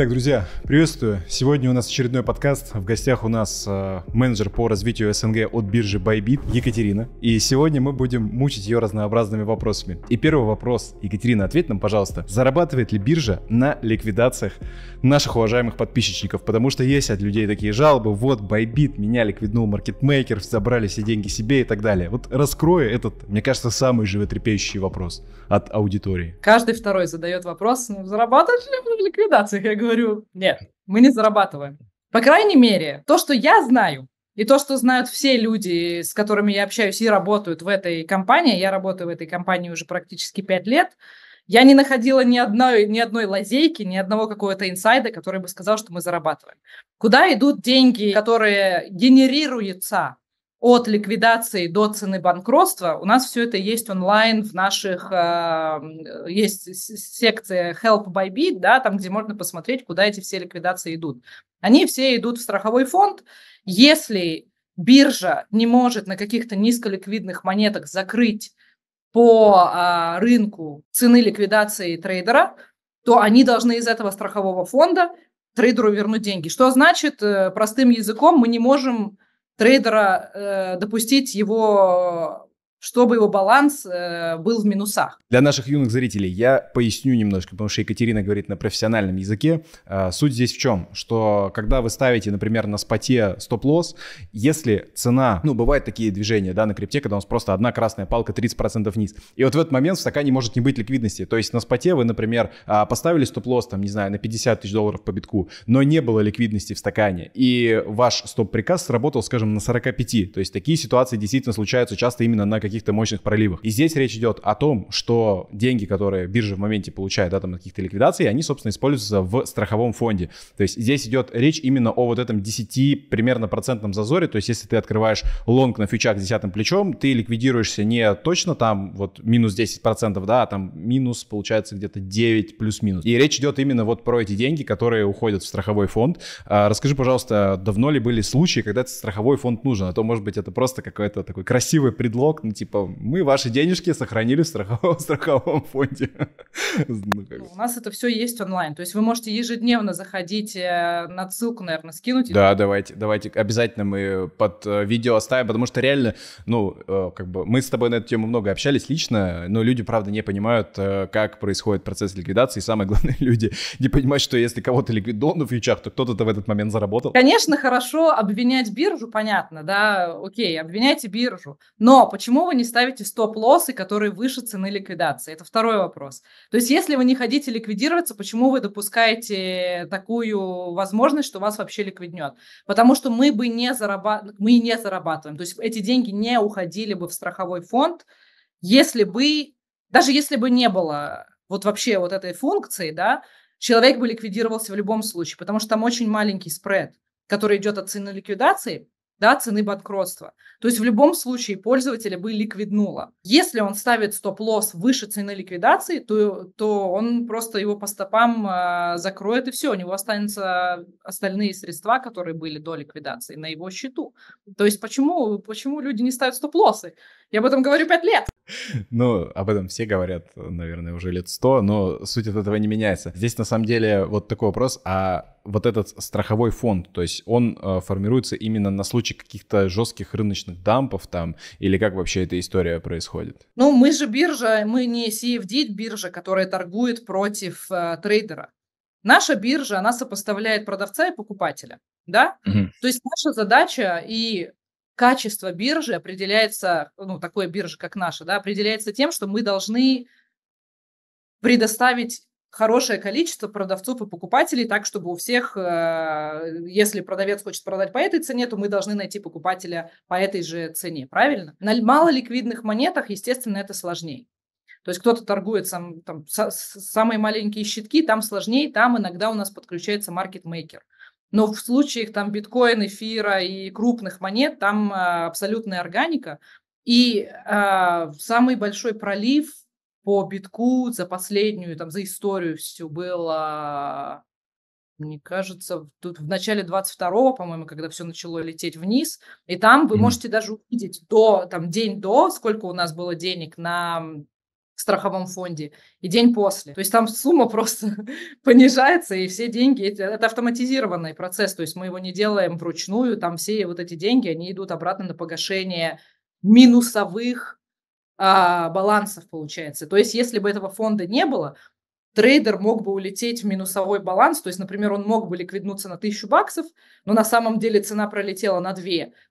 Так, друзья, приветствую. Сегодня у нас очередной подкаст. В гостях у нас э, менеджер по развитию СНГ от биржи Bybit Екатерина. И сегодня мы будем мучить ее разнообразными вопросами. И первый вопрос. Екатерина, ответь нам, пожалуйста, зарабатывает ли биржа на ликвидациях наших уважаемых подписчиков? Потому что есть от людей такие жалобы. Вот, Bybit меня ликвиднул маркетмейкер, забрали все деньги себе и так далее. Вот раскрою этот, мне кажется, самый животрепещущий вопрос от аудитории. Каждый второй задает вопрос, ну, зарабатывать ли на ликвидациях? Я говорю, говорю, нет, мы не зарабатываем. По крайней мере, то, что я знаю, и то, что знают все люди, с которыми я общаюсь и работают в этой компании, я работаю в этой компании уже практически пять лет, я не находила ни одной, ни одной лазейки, ни одного какого-то инсайда, который бы сказал, что мы зарабатываем. Куда идут деньги, которые генерируются от ликвидации до цены банкротства. У нас все это есть онлайн в наших, э, есть секция Help by Bit, да, там, где можно посмотреть, куда эти все ликвидации идут. Они все идут в страховой фонд. Если биржа не может на каких-то низколиквидных монетах закрыть по э, рынку цены ликвидации трейдера, то они должны из этого страхового фонда трейдеру вернуть деньги. Что значит, э, простым языком, мы не можем трейдера, э, допустить его чтобы его баланс э, был в минусах. Для наших юных зрителей я поясню немножко, потому что Екатерина говорит на профессиональном языке. Э, суть здесь в чем? Что когда вы ставите, например, на споте стоп-лосс, если цена, ну, бывают такие движения, да, на крипте, когда у нас просто одна красная палка 30% вниз. И вот в этот момент в стакане может не быть ликвидности. То есть на споте вы, например, э, поставили стоп-лосс, там, не знаю, на 50 тысяч долларов по битку, но не было ликвидности в стакане. И ваш стоп-приказ сработал, скажем, на 45. То есть такие ситуации действительно случаются часто именно на каких каких-то мощных проливах. И здесь речь идет о том, что деньги, которые биржа в моменте получает, да, там, каких-то ликвидаций, они, собственно, используются в страховом фонде. То есть здесь идет речь именно о вот этом 10 примерно процентном зазоре, то есть если ты открываешь лонг на фьючах с десятым плечом, ты ликвидируешься не точно там вот минус 10 процентов, да, а там минус получается где-то 9 плюс-минус. И речь идет именно вот про эти деньги, которые уходят в страховой фонд. А, расскажи, пожалуйста, давно ли были случаи, когда этот страховой фонд нужен? А то, может быть, это просто какой-то такой красивый предлог, ну, типа, мы ваши денежки сохранили в страховом, страховом фонде. Ну, ну, у нас это все есть онлайн. То есть вы можете ежедневно заходить, э, на ссылку, наверное, скинуть. Да, давайте, давайте. Обязательно мы под э, видео оставим, потому что реально, ну, э, как бы мы с тобой на эту тему много общались лично, но люди, правда, не понимают, как происходит процесс ликвидации. И самое главное, люди не понимают, что если кого-то ликвидон в фьючах, то кто-то в этот момент заработал. Конечно, хорошо обвинять биржу, понятно, да, окей, обвиняйте биржу. Но почему вы не ставите стоп-лоссы, которые выше цены ликвидации? Это второй вопрос. То есть, если вы не хотите ликвидироваться, почему вы допускаете такую возможность, что вас вообще ликвиднет? Потому что мы бы не, зарабат... мы не зарабатываем. То есть, эти деньги не уходили бы в страховой фонд, если бы, даже если бы не было вот вообще вот этой функции, да, человек бы ликвидировался в любом случае, потому что там очень маленький спред, который идет от цены ликвидации, да, цены банкротства. То есть в любом случае пользователя бы ликвиднуло. Если он ставит стоп-лосс выше цены ликвидации, то, то он просто его по стопам э, закроет и все, у него останутся остальные средства, которые были до ликвидации, на его счету. То есть почему, почему люди не ставят стоп-лоссы? Я об этом говорю пять лет. Ну, об этом все говорят, наверное, уже лет сто, но суть от этого не меняется. Здесь, на самом деле, вот такой вопрос, а вот этот страховой фонд, то есть он э, формируется именно на случай каких-то жестких рыночных дампов там, или как вообще эта история происходит? Ну, мы же биржа, мы не CFD биржа, которая торгует против э, трейдера. Наша биржа, она сопоставляет продавца и покупателя, да? Угу. То есть наша задача и качество биржи определяется, ну, такой биржи, как наша, да, определяется тем, что мы должны предоставить хорошее количество продавцов и покупателей, так чтобы у всех, э, если продавец хочет продать по этой цене, то мы должны найти покупателя по этой же цене, правильно? На малоликвидных монетах, естественно, это сложнее. То есть кто-то торгует сам, там, самые маленькие щитки, там сложнее, там иногда у нас подключается маркетмейкер. Но в случаях там биткоин, эфира и крупных монет там э, абсолютная органика. И а, самый большой пролив по битку за последнюю, там, за историю все было, э, мне кажется, тут в начале 22-го, по-моему, когда все начало лететь вниз. И там вы mm-hmm. можете даже увидеть до, там, день до, сколько у нас было денег на в страховом фонде, и день после. То есть там сумма просто понижается, и все деньги, это, это автоматизированный процесс, то есть мы его не делаем вручную, там все вот эти деньги, они идут обратно на погашение минусовых а, балансов, получается. То есть если бы этого фонда не было, трейдер мог бы улететь в минусовой баланс, то есть, например, он мог бы ликвиднуться на 1000 баксов, но на самом деле цена пролетела на 2,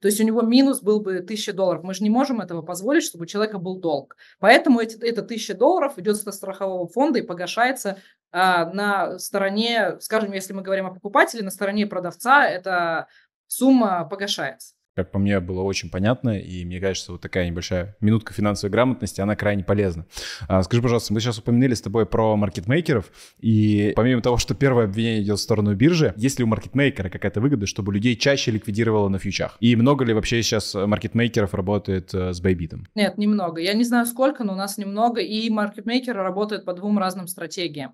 то есть у него минус был бы 1000 долларов. Мы же не можем этого позволить, чтобы у человека был долг. Поэтому эти, это 1000 долларов идет со страхового фонда и погашается а, на стороне, скажем, если мы говорим о покупателе, на стороне продавца эта сумма погашается как по мне, было очень понятно, и мне кажется, вот такая небольшая минутка финансовой грамотности, она крайне полезна. А, скажи, пожалуйста, мы сейчас упомянули с тобой про маркетмейкеров, и помимо того, что первое обвинение идет в сторону биржи, есть ли у маркетмейкера какая-то выгода, чтобы людей чаще ликвидировало на фьючах? И много ли вообще сейчас маркетмейкеров работает э, с Байбитом? Нет, немного. Я не знаю сколько, но у нас немного, и маркетмейкеры работают по двум разным стратегиям.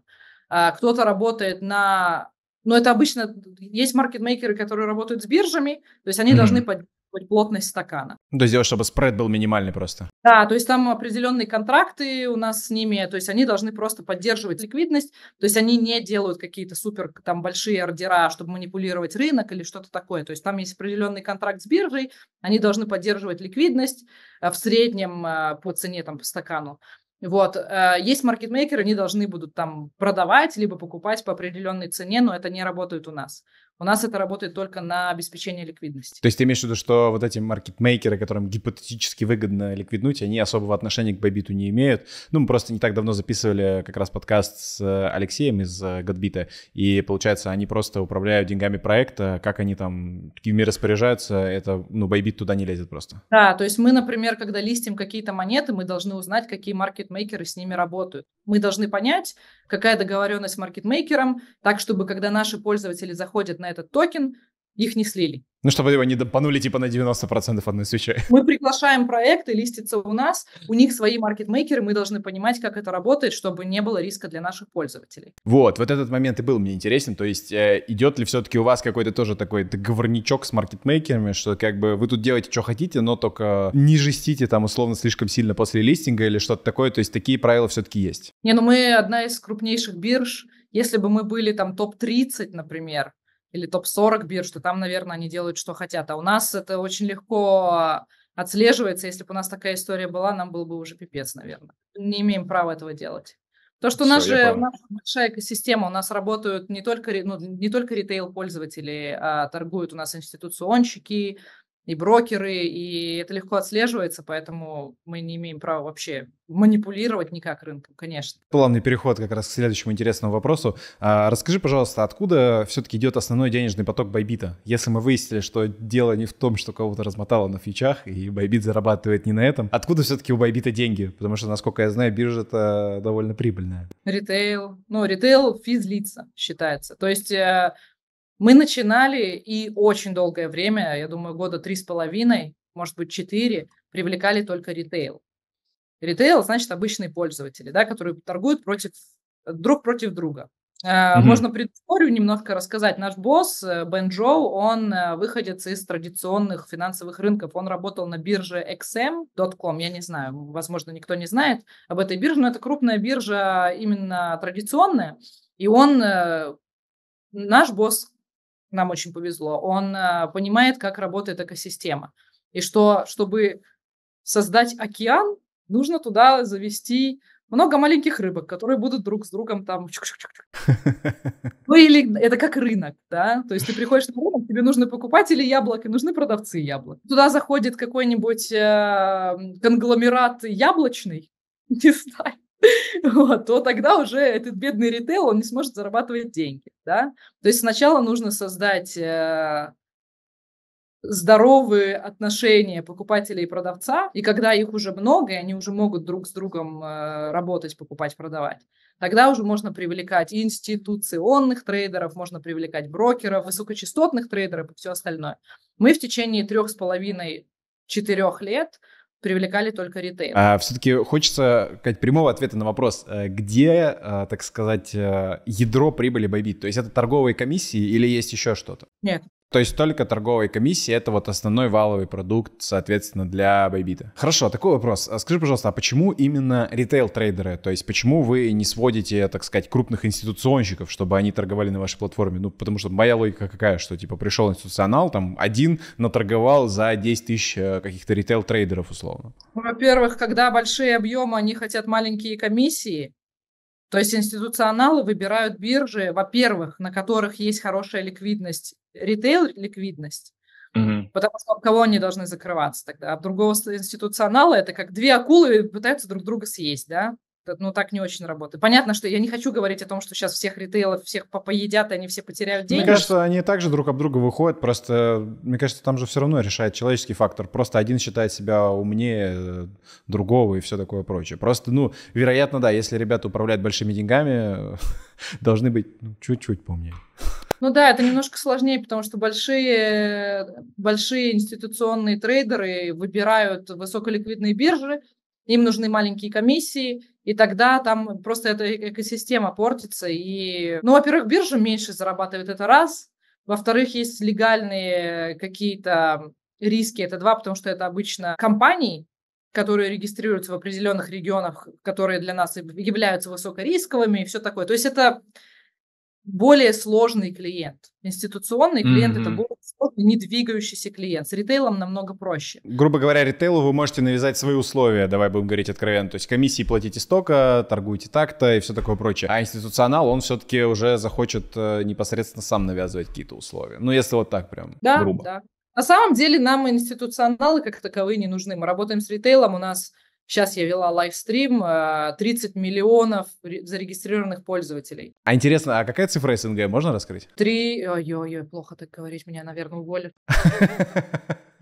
А, кто-то работает на но ну, это обычно есть маркетмейкеры, которые работают с биржами, то есть они mm-hmm. должны поднять быть плотность стакана. Ну, то есть делать, чтобы спред был минимальный просто. Да, то есть там определенные контракты у нас с ними, то есть они должны просто поддерживать ликвидность, то есть они не делают какие-то супер там большие ордера, чтобы манипулировать рынок или что-то такое. То есть там есть определенный контракт с биржей, они должны поддерживать ликвидность э, в среднем э, по цене там по стакану. Вот. Э, есть маркетмейкеры, они должны будут там продавать, либо покупать по определенной цене, но это не работает у нас. У нас это работает только на обеспечение ликвидности. То есть ты имеешь в виду, что вот эти маркетмейкеры, которым гипотетически выгодно ликвиднуть, они особого отношения к Бабиту не имеют. Ну, мы просто не так давно записывали как раз подкаст с э, Алексеем из Годбита, э, и получается, они просто управляют деньгами проекта, как они там, какими распоряжаются, это, ну, Байбит туда не лезет просто. Да, то есть мы, например, когда листим какие-то монеты, мы должны узнать, какие маркетмейкеры с ними работают. Мы должны понять, какая договоренность с маркетмейкером, так, чтобы когда наши пользователи заходят на этот токен, их не слили. Ну, чтобы его не допанули типа на 90% одной свечи. Мы приглашаем проекты листиться у нас, у них свои маркетмейкеры, мы должны понимать, как это работает, чтобы не было риска для наших пользователей. Вот, вот этот момент и был мне интересен, то есть э, идет ли все-таки у вас какой-то тоже такой договорничок с маркетмейкерами, что как бы вы тут делаете, что хотите, но только не жестите там условно слишком сильно после листинга или что-то такое, то есть такие правила все-таки есть. Не, ну мы одна из крупнейших бирж, если бы мы были там топ-30, например, или топ-40 бирж, что там, наверное, они делают, что хотят. А у нас это очень легко отслеживается. Если бы у нас такая история была, нам было бы уже пипец, наверное. Не имеем права этого делать. То, что Все, у нас же у нас большая экосистема, у нас работают не только, ну, не только ритейл-пользователи, а торгуют у нас институционщики, и брокеры, и это легко отслеживается, поэтому мы не имеем права вообще манипулировать никак рынком, конечно. Плавный переход как раз к следующему интересному вопросу. А, расскажи, пожалуйста, откуда все-таки идет основной денежный поток Байбита? Если мы выяснили, что дело не в том, что кого-то размотало на фичах, и Байбит зарабатывает не на этом, откуда все-таки у Байбита деньги? Потому что, насколько я знаю, биржа это довольно прибыльная. Ритейл, ну, ритейл физлица считается. То есть э, мы начинали и очень долгое время, я думаю, года три с половиной, может быть, четыре, привлекали только ритейл. Ритейл значит обычные пользователи, да, которые торгуют против, друг против друга. Mm-hmm. Можно предысторию немножко рассказать. Наш босс э, Бен Джоу, он э, выходец из традиционных финансовых рынков. Он работал на бирже XM.com, я не знаю, возможно, никто не знает об этой бирже, но это крупная биржа именно традиционная. И он, наш босс, нам очень повезло, он э, понимает, как работает экосистема. И что, чтобы создать океан, нужно туда завести много маленьких рыбок, которые будут друг с другом там... Ну или это как рынок, да? То есть ты приходишь на рынок, тебе нужны покупатели яблок и нужны продавцы яблок. Туда заходит какой-нибудь э, конгломерат яблочный, не знаю, вот, то тогда уже этот бедный ритейл, он не сможет зарабатывать деньги, да. То есть сначала нужно создать э, здоровые отношения покупателя и продавца, и когда их уже много, и они уже могут друг с другом э, работать, покупать, продавать, тогда уже можно привлекать институционных трейдеров, можно привлекать брокеров, высокочастотных трейдеров и все остальное. Мы в течение трех с половиной четырех лет привлекали только ритейл. А, все-таки хочется как, прямого ответа на вопрос, э, где, э, так сказать, э, ядро прибыли Байбит? То есть это торговые комиссии или есть еще что-то? Нет, то есть только торговые комиссии — это вот основной валовый продукт, соответственно, для Байбита. Хорошо, такой вопрос. А скажи, пожалуйста, а почему именно ритейл-трейдеры? То есть почему вы не сводите, так сказать, крупных институционщиков, чтобы они торговали на вашей платформе? Ну, потому что моя логика какая, что, типа, пришел институционал, там, один наторговал за 10 тысяч э, каких-то ритейл-трейдеров, условно. Во-первых, когда большие объемы, они хотят маленькие комиссии, то есть институционалы выбирают биржи, во-первых, на которых есть хорошая ликвидность ритейл ликвидность. Угу. Потому что кого они должны закрываться тогда? а другого институционала это как две акулы пытаются друг друга съесть, да? Ну, так не очень работает. Понятно, что я не хочу говорить о том, что сейчас всех ритейлов, всех поедят, и они все потеряют деньги. Мне кажется, они также друг об друга выходят, просто, мне кажется, там же все равно решает человеческий фактор. Просто один считает себя умнее э, другого и все такое прочее. Просто, ну, вероятно, да, если ребята управляют большими деньгами, должны быть ну, чуть-чуть помнее. Ну да, это немножко сложнее, потому что большие, большие институционные трейдеры выбирают высоколиквидные биржи, им нужны маленькие комиссии, и тогда там просто эта э, экосистема портится. И, ну, во-первых, биржа меньше зарабатывает, это раз. Во-вторых, есть легальные какие-то риски, это два, потому что это обычно компании, которые регистрируются в определенных регионах, которые для нас являются высокорисковыми и все такое. То есть это более сложный клиент. Институционный клиент mm-hmm. это более сложный, не клиент. С ритейлом намного проще. Грубо говоря, ритейлу вы можете навязать свои условия, давай будем говорить откровенно. То есть комиссии платите столько, торгуете так-то и все такое прочее. А институционал, он все-таки уже захочет э, непосредственно сам навязывать какие-то условия. Ну, если вот так прям да, грубо. Да. На самом деле нам институционалы как таковые не нужны. Мы работаем с ритейлом, у нас Сейчас я вела лайвстрим, 30 э, миллионов зарегистрированных пользователей. А интересно, а какая цифра СНГ, можно раскрыть? Три, ой-ой-ой, плохо так говорить, меня, наверное, уволят.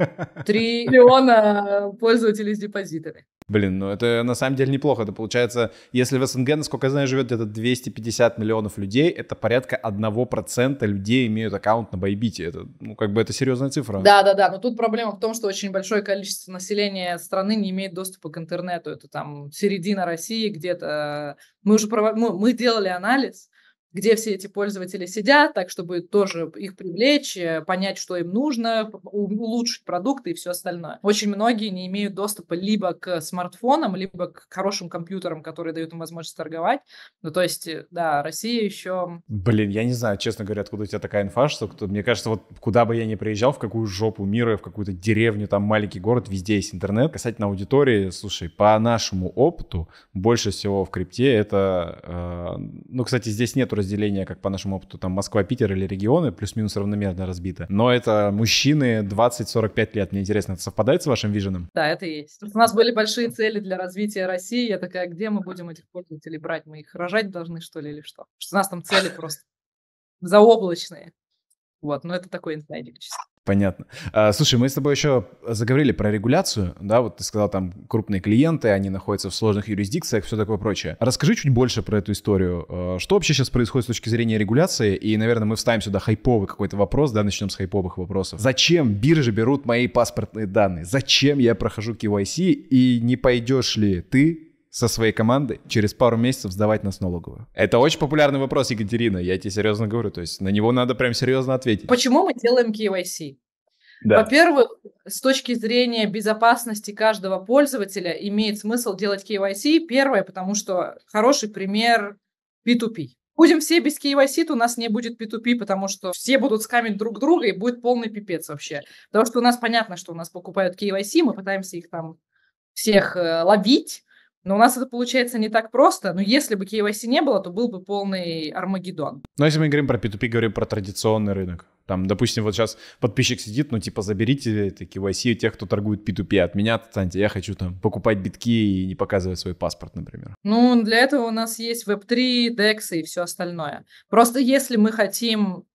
триллиона пользователей с депозитами. Блин, ну это на самом деле неплохо. Это получается, если в СНГ, насколько я знаю, живет где-то 250 миллионов людей, это порядка 1% людей имеют аккаунт на Байбите. Это, ну, как бы это серьезная цифра. Да, да, да. Но тут проблема в том, что очень большое количество населения страны не имеет доступа к интернету. Это там середина России где-то. Мы уже пров... мы, мы делали анализ, где все эти пользователи сидят, так чтобы тоже их привлечь, э, понять, что им нужно, улучшить продукты и все остальное. Очень многие не имеют доступа либо к смартфонам, либо к хорошим компьютерам, которые дают им возможность торговать. Ну, то есть, э, да, Россия еще... Блин, я не знаю, честно говоря, откуда у тебя такая инфа, что кто... мне кажется, вот куда бы я ни приезжал, в какую жопу мира, в какую-то деревню, там маленький город, везде есть интернет. Касательно аудитории, слушай, по нашему опыту больше всего в крипте это... Э... Ну, кстати, здесь нет разделение, как по нашему опыту, там Москва-Питер или регионы, плюс-минус равномерно разбито. Но это мужчины 20-45 лет. Мне интересно, это совпадает с вашим виженом? Да, это есть. У нас были большие цели для развития России. Я такая, где мы будем этих пользователей брать? Мы их рожать должны, что ли, или что? Что у нас там цели просто заоблачные. Вот, но это такой инсайдер чисто. Понятно. А, слушай, мы с тобой еще заговорили про регуляцию, да, вот ты сказал, там крупные клиенты, они находятся в сложных юрисдикциях, все такое прочее. Расскажи чуть больше про эту историю. А, что вообще сейчас происходит с точки зрения регуляции? И, наверное, мы вставим сюда хайповый какой-то вопрос, да, начнем с хайповых вопросов. Зачем биржи берут мои паспортные данные? Зачем я прохожу KYC и не пойдешь ли ты со своей командой через пару месяцев сдавать нас налоговую? Это очень популярный вопрос, Екатерина, я тебе серьезно говорю, то есть на него надо прям серьезно ответить. Почему мы делаем KYC? Да. Во-первых, с точки зрения безопасности каждого пользователя имеет смысл делать KYC. Первое, потому что хороший пример P2P. Будем все без KYC, то у нас не будет P2P, потому что все будут скамить друг друга и будет полный пипец вообще. Потому что у нас понятно, что у нас покупают KYC, мы пытаемся их там всех э, ловить, но у нас это получается не так просто. Но если бы KYC не было, то был бы полный Армагеддон. Но ну, если мы говорим про P2P, говорим про традиционный рынок. Там, допустим, вот сейчас подписчик сидит, ну, типа, заберите это KYC у тех, кто торгует P2P, от меня отстаньте, я хочу там покупать битки и не показывать свой паспорт, например. Ну, для этого у нас есть Web3, DEX и все остальное. Просто если мы хотим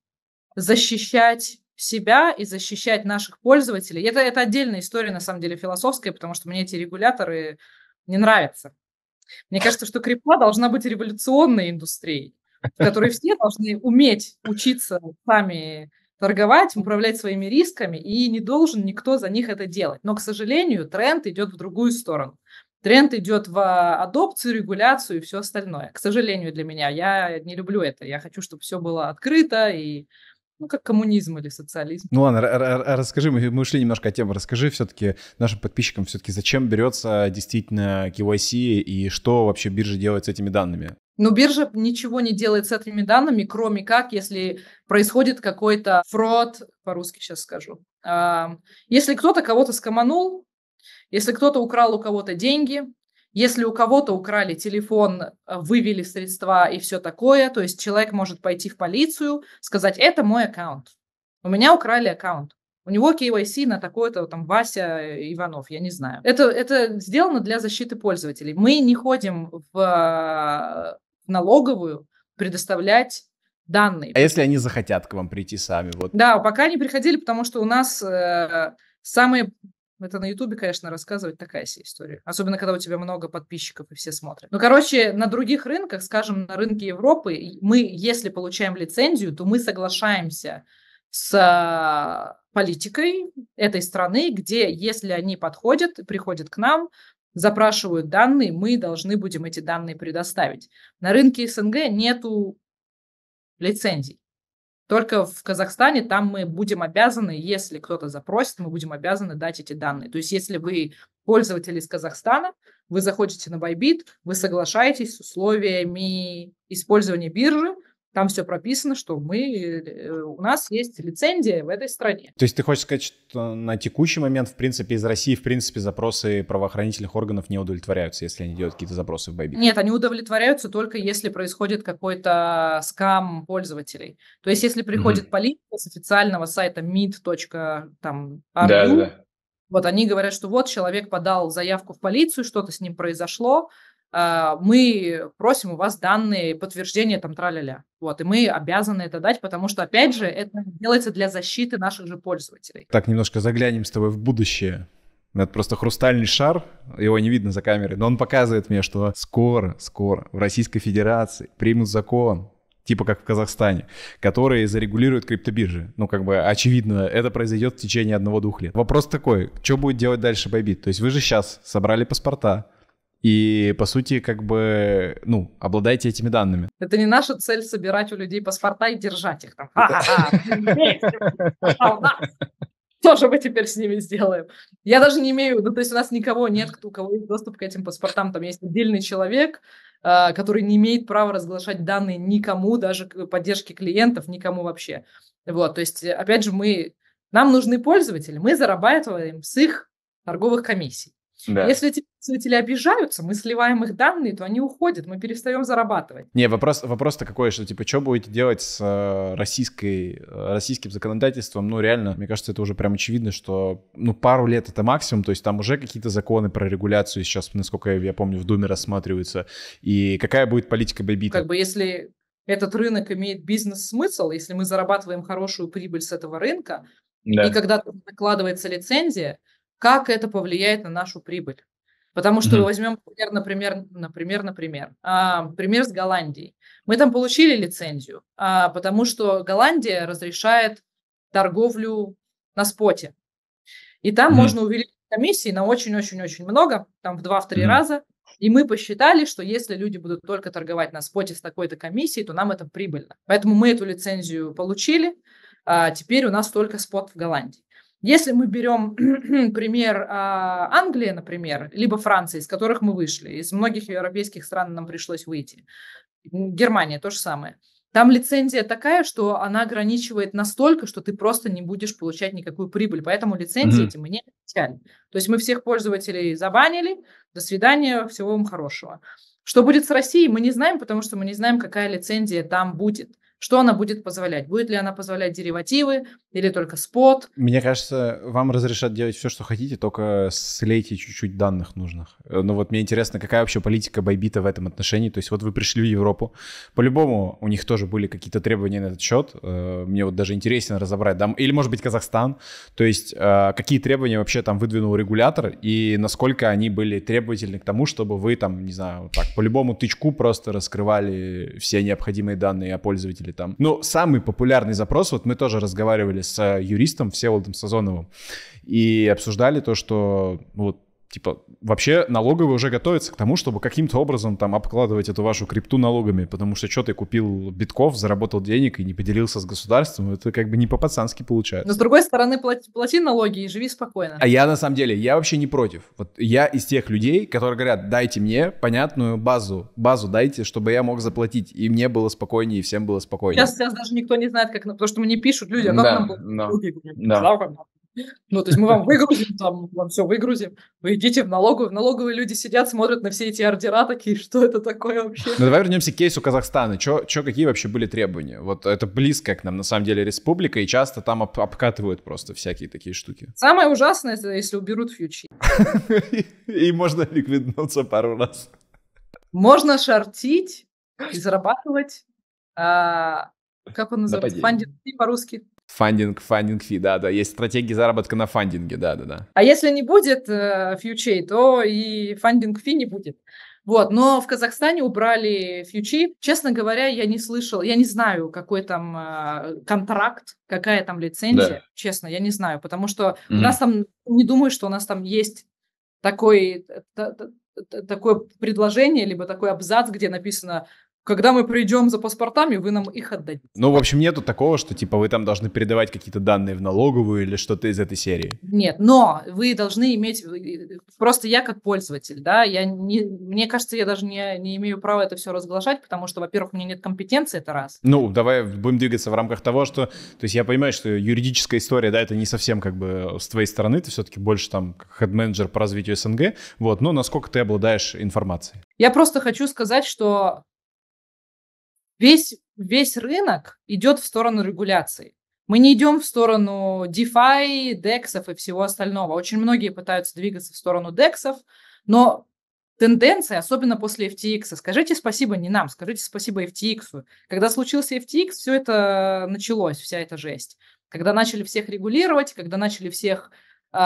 защищать себя и защищать наших пользователей. Это, это отдельная история, на самом деле, философская, потому что мне эти регуляторы не нравится. Мне кажется, что крипта должна быть революционной индустрией, в которой все должны уметь учиться сами торговать, управлять своими рисками, и не должен никто за них это делать. Но, к сожалению, тренд идет в другую сторону. Тренд идет в а, адопцию, регуляцию и все остальное. К сожалению для меня, я не люблю это. Я хочу, чтобы все было открыто и ну, как коммунизм или социализм. Ну ладно, расскажи, мы, мы ушли немножко от темы, расскажи все-таки нашим подписчикам все-таки, зачем берется действительно KYC и что вообще биржа делает с этими данными? Но ну, биржа ничего не делает с этими данными, кроме как, если происходит какой-то фрод, по-русски сейчас скажу. Если кто-то кого-то скоманул, если кто-то украл у кого-то деньги, если у кого-то украли телефон, э, вывели средства и все такое, то есть человек может пойти в полицию, сказать, это мой аккаунт. У меня украли аккаунт. У него KYC на такой-то там Вася э, Иванов, я не знаю. Это, это сделано для защиты пользователей. Мы не ходим в э, налоговую предоставлять данные. А если они захотят к вам прийти сами? Вот. Да, пока не приходили, потому что у нас э, самые это на Ютубе, конечно, рассказывать такая себе история. Особенно, когда у тебя много подписчиков и все смотрят. Ну, короче, на других рынках, скажем, на рынке Европы, мы, если получаем лицензию, то мы соглашаемся с политикой этой страны, где, если они подходят, приходят к нам, запрашивают данные, мы должны будем эти данные предоставить. На рынке СНГ нету лицензий. Только в Казахстане там мы будем обязаны, если кто-то запросит, мы будем обязаны дать эти данные. То есть если вы пользователь из Казахстана, вы заходите на Bybit, вы соглашаетесь с условиями использования биржи, там все прописано, что мы, э, э, у нас есть лицензия в этой стране. То есть ты хочешь сказать, что на текущий момент, в принципе, из России, в принципе, запросы правоохранительных органов не удовлетворяются, если они делают какие-то запросы в Байбит? Нет, они удовлетворяются только если происходит какой-то скам пользователей. То есть если приходит mm-hmm. полиция с официального сайта mit.ru, вот они говорят, что вот человек подал заявку в полицию, что-то с ним произошло, а, мы просим у вас данные подтверждение там траля-ля. Вот, и мы обязаны это дать, потому что, опять же, это делается для защиты наших же пользователей. Так, немножко заглянем с тобой в будущее. Это просто хрустальный шар, его не видно за камерой, но он показывает мне, что скоро, скоро в Российской Федерации примут закон, типа как в Казахстане, который зарегулирует криптобиржи. Ну, как бы, очевидно, это произойдет в течение одного-двух лет. Вопрос такой, что будет делать дальше Байбит? То есть вы же сейчас собрали паспорта, и, по сути, как бы, ну, обладаете этими данными. Это не наша цель собирать у людей паспорта и держать их там. Что же мы теперь с ними сделаем? Я даже не имею, ну, то есть у нас никого нет, кто, у кого есть доступ к этим паспортам. Там есть отдельный человек, а, который не имеет права разглашать данные никому, даже поддержке клиентов, никому вообще. Вот, то есть, э, опять же, мы, нам нужны пользователи, мы зарабатываем с их торговых комиссий. Да. Если эти пользователи обижаются, мы сливаем их данные, то они уходят, мы перестаем зарабатывать. Не, вопрос, вопрос-то какой, что типа, что будете делать с э, российской, э, российским законодательством? Ну, реально, мне кажется, это уже прям очевидно, что ну, пару лет это максимум, то есть там уже какие-то законы про регуляцию сейчас, насколько я помню, в Думе рассматриваются. И какая будет политика бэбита? Как бы если этот рынок имеет бизнес-смысл, если мы зарабатываем хорошую прибыль с этого рынка, да. и когда накладывается лицензия, как это повлияет на нашу прибыль. Потому что возьмем пример, например, например, например, пример с Голландией. Мы там получили лицензию, а, потому что Голландия разрешает торговлю на споте. И там mm-hmm. можно увеличить комиссии на очень-очень-очень много, там в 2-3 mm-hmm. раза. И мы посчитали, что если люди будут только торговать на споте с такой-то комиссией, то нам это прибыльно. Поэтому мы эту лицензию получили. А, теперь у нас только спот в Голландии. Если мы берем пример а, Англии, например, либо Франции, из которых мы вышли, из многих европейских стран нам пришлось выйти, Германия то же самое. Там лицензия такая, что она ограничивает настолько, что ты просто не будешь получать никакую прибыль. Поэтому лицензии mm-hmm. эти мы не получали. То есть мы всех пользователей забанили. До свидания, всего вам хорошего. Что будет с Россией, мы не знаем, потому что мы не знаем, какая лицензия там будет. Что она будет позволять? Будет ли она позволять деривативы или только спот? Мне кажется, вам разрешат делать все, что хотите, только слейте чуть-чуть данных нужных. Э, Но ну вот мне интересно, какая вообще политика Байбита в этом отношении? То есть вот вы пришли в Европу, по-любому у них тоже были какие-то требования на этот счет. Э, мне вот даже интересно разобрать, или может быть Казахстан. То есть э, какие требования вообще там выдвинул регулятор и насколько они были требовательны к тому, чтобы вы там, не знаю, вот так по любому тычку просто раскрывали все необходимые данные о пользователе или там. Но ну, самый популярный запрос, вот мы тоже разговаривали с э, юристом Всеволодом Сазоновым и обсуждали то, что ну, вот типа, вообще налоговые уже готовятся к тому, чтобы каким-то образом там обкладывать эту вашу крипту налогами, потому что что ты купил битков, заработал денег и не поделился с государством, это как бы не по-пацански получается. Но с другой стороны, плати, плати налоги и живи спокойно. А я на самом деле, я вообще не против. Вот я из тех людей, которые говорят, дайте мне понятную базу, базу дайте, чтобы я мог заплатить, и мне было спокойнее, и всем было спокойнее. Сейчас, сейчас даже никто не знает, как, ну, потому что мне пишут люди, а как да, нам было? Да, да. Ну, то есть мы вам выгрузим, там, вам все выгрузим, вы идите в налоговую. налоговые люди сидят, смотрят на все эти ордера такие, что это такое вообще? Ну, давай вернемся к кейсу Казахстана. Чё, чё, какие вообще были требования? Вот это близко к нам, на самом деле, республика, и часто там об, обкатывают просто всякие такие штуки. Самое ужасное, это если уберут фьючи. И можно ликвиднуться пару раз. Можно шортить и зарабатывать, а, как он называется, фандинг по-русски? Фандинг, фандинг фи, да, да. Есть стратегии заработка на фандинге, да, да, да. А если не будет фьючей, э, то и фандинг фи не будет. Вот, но в Казахстане убрали фьючи. Честно говоря, я не слышал, я не знаю, какой там э, контракт, какая там лицензия. Да. Честно, я не знаю, потому что mm-hmm. у нас там, не думаю, что у нас там есть такой, э, такое предложение, либо такой абзац, где написано когда мы придем за паспортами, вы нам их отдадите. Ну, в общем, нету такого, что типа вы там должны передавать какие-то данные в налоговую или что-то из этой серии. Нет, но вы должны иметь, просто я как пользователь, да, я не, мне кажется, я даже не, не имею права это все разглашать, потому что, во-первых, у меня нет компетенции, это раз. Ну, давай будем двигаться в рамках того, что, то есть я понимаю, что юридическая история, да, это не совсем как бы с твоей стороны, ты все-таки больше там как хед-менеджер по развитию СНГ, вот, но насколько ты обладаешь информацией? Я просто хочу сказать, что весь, весь рынок идет в сторону регуляции. Мы не идем в сторону DeFi, DEX и всего остального. Очень многие пытаются двигаться в сторону DEX, но тенденция, особенно после FTX, скажите спасибо не нам, скажите спасибо FTX. Когда случился FTX, все это началось, вся эта жесть. Когда начали всех регулировать, когда начали всех э,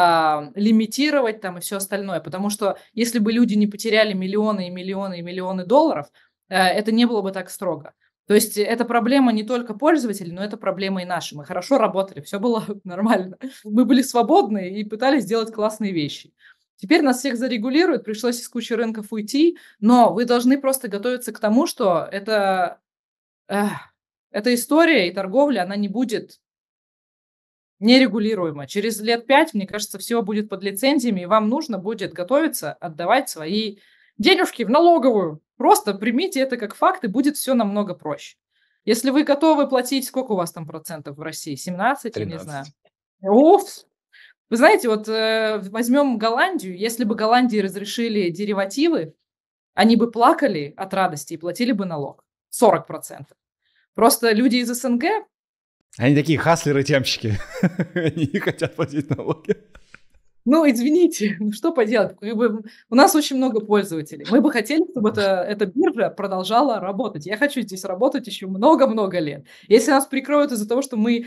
лимитировать там и все остальное. Потому что если бы люди не потеряли миллионы и миллионы и миллионы долларов, э, это не было бы так строго. То есть э, это проблема не только пользователей, но это проблема и наша. Мы хорошо работали, все было нормально. Мы были свободны и пытались делать классные вещи. Теперь нас всех зарегулируют, пришлось из кучи рынков уйти, но вы должны просто готовиться к тому, что это, э, эта история и торговля, она не будет нерегулируема. Через лет пять, мне кажется, все будет под лицензиями, и вам нужно будет готовиться отдавать свои денежки в налоговую. Просто примите это как факт, и будет все намного проще. Если вы готовы платить, сколько у вас там процентов в России? 17, 13. я не знаю. Уф! Вы знаете, вот э, возьмем Голландию. Если бы Голландии разрешили деривативы, они бы плакали от радости и платили бы налог. 40%. процентов. Просто люди из СНГ... Они такие хаслеры-темщики. Они не хотят платить налоги ну, извините, ну что поделать, как бы, у нас очень много пользователей. Мы бы хотели, чтобы это, эта биржа продолжала работать. Я хочу здесь работать еще много-много лет. Если нас прикроют из-за того, что мы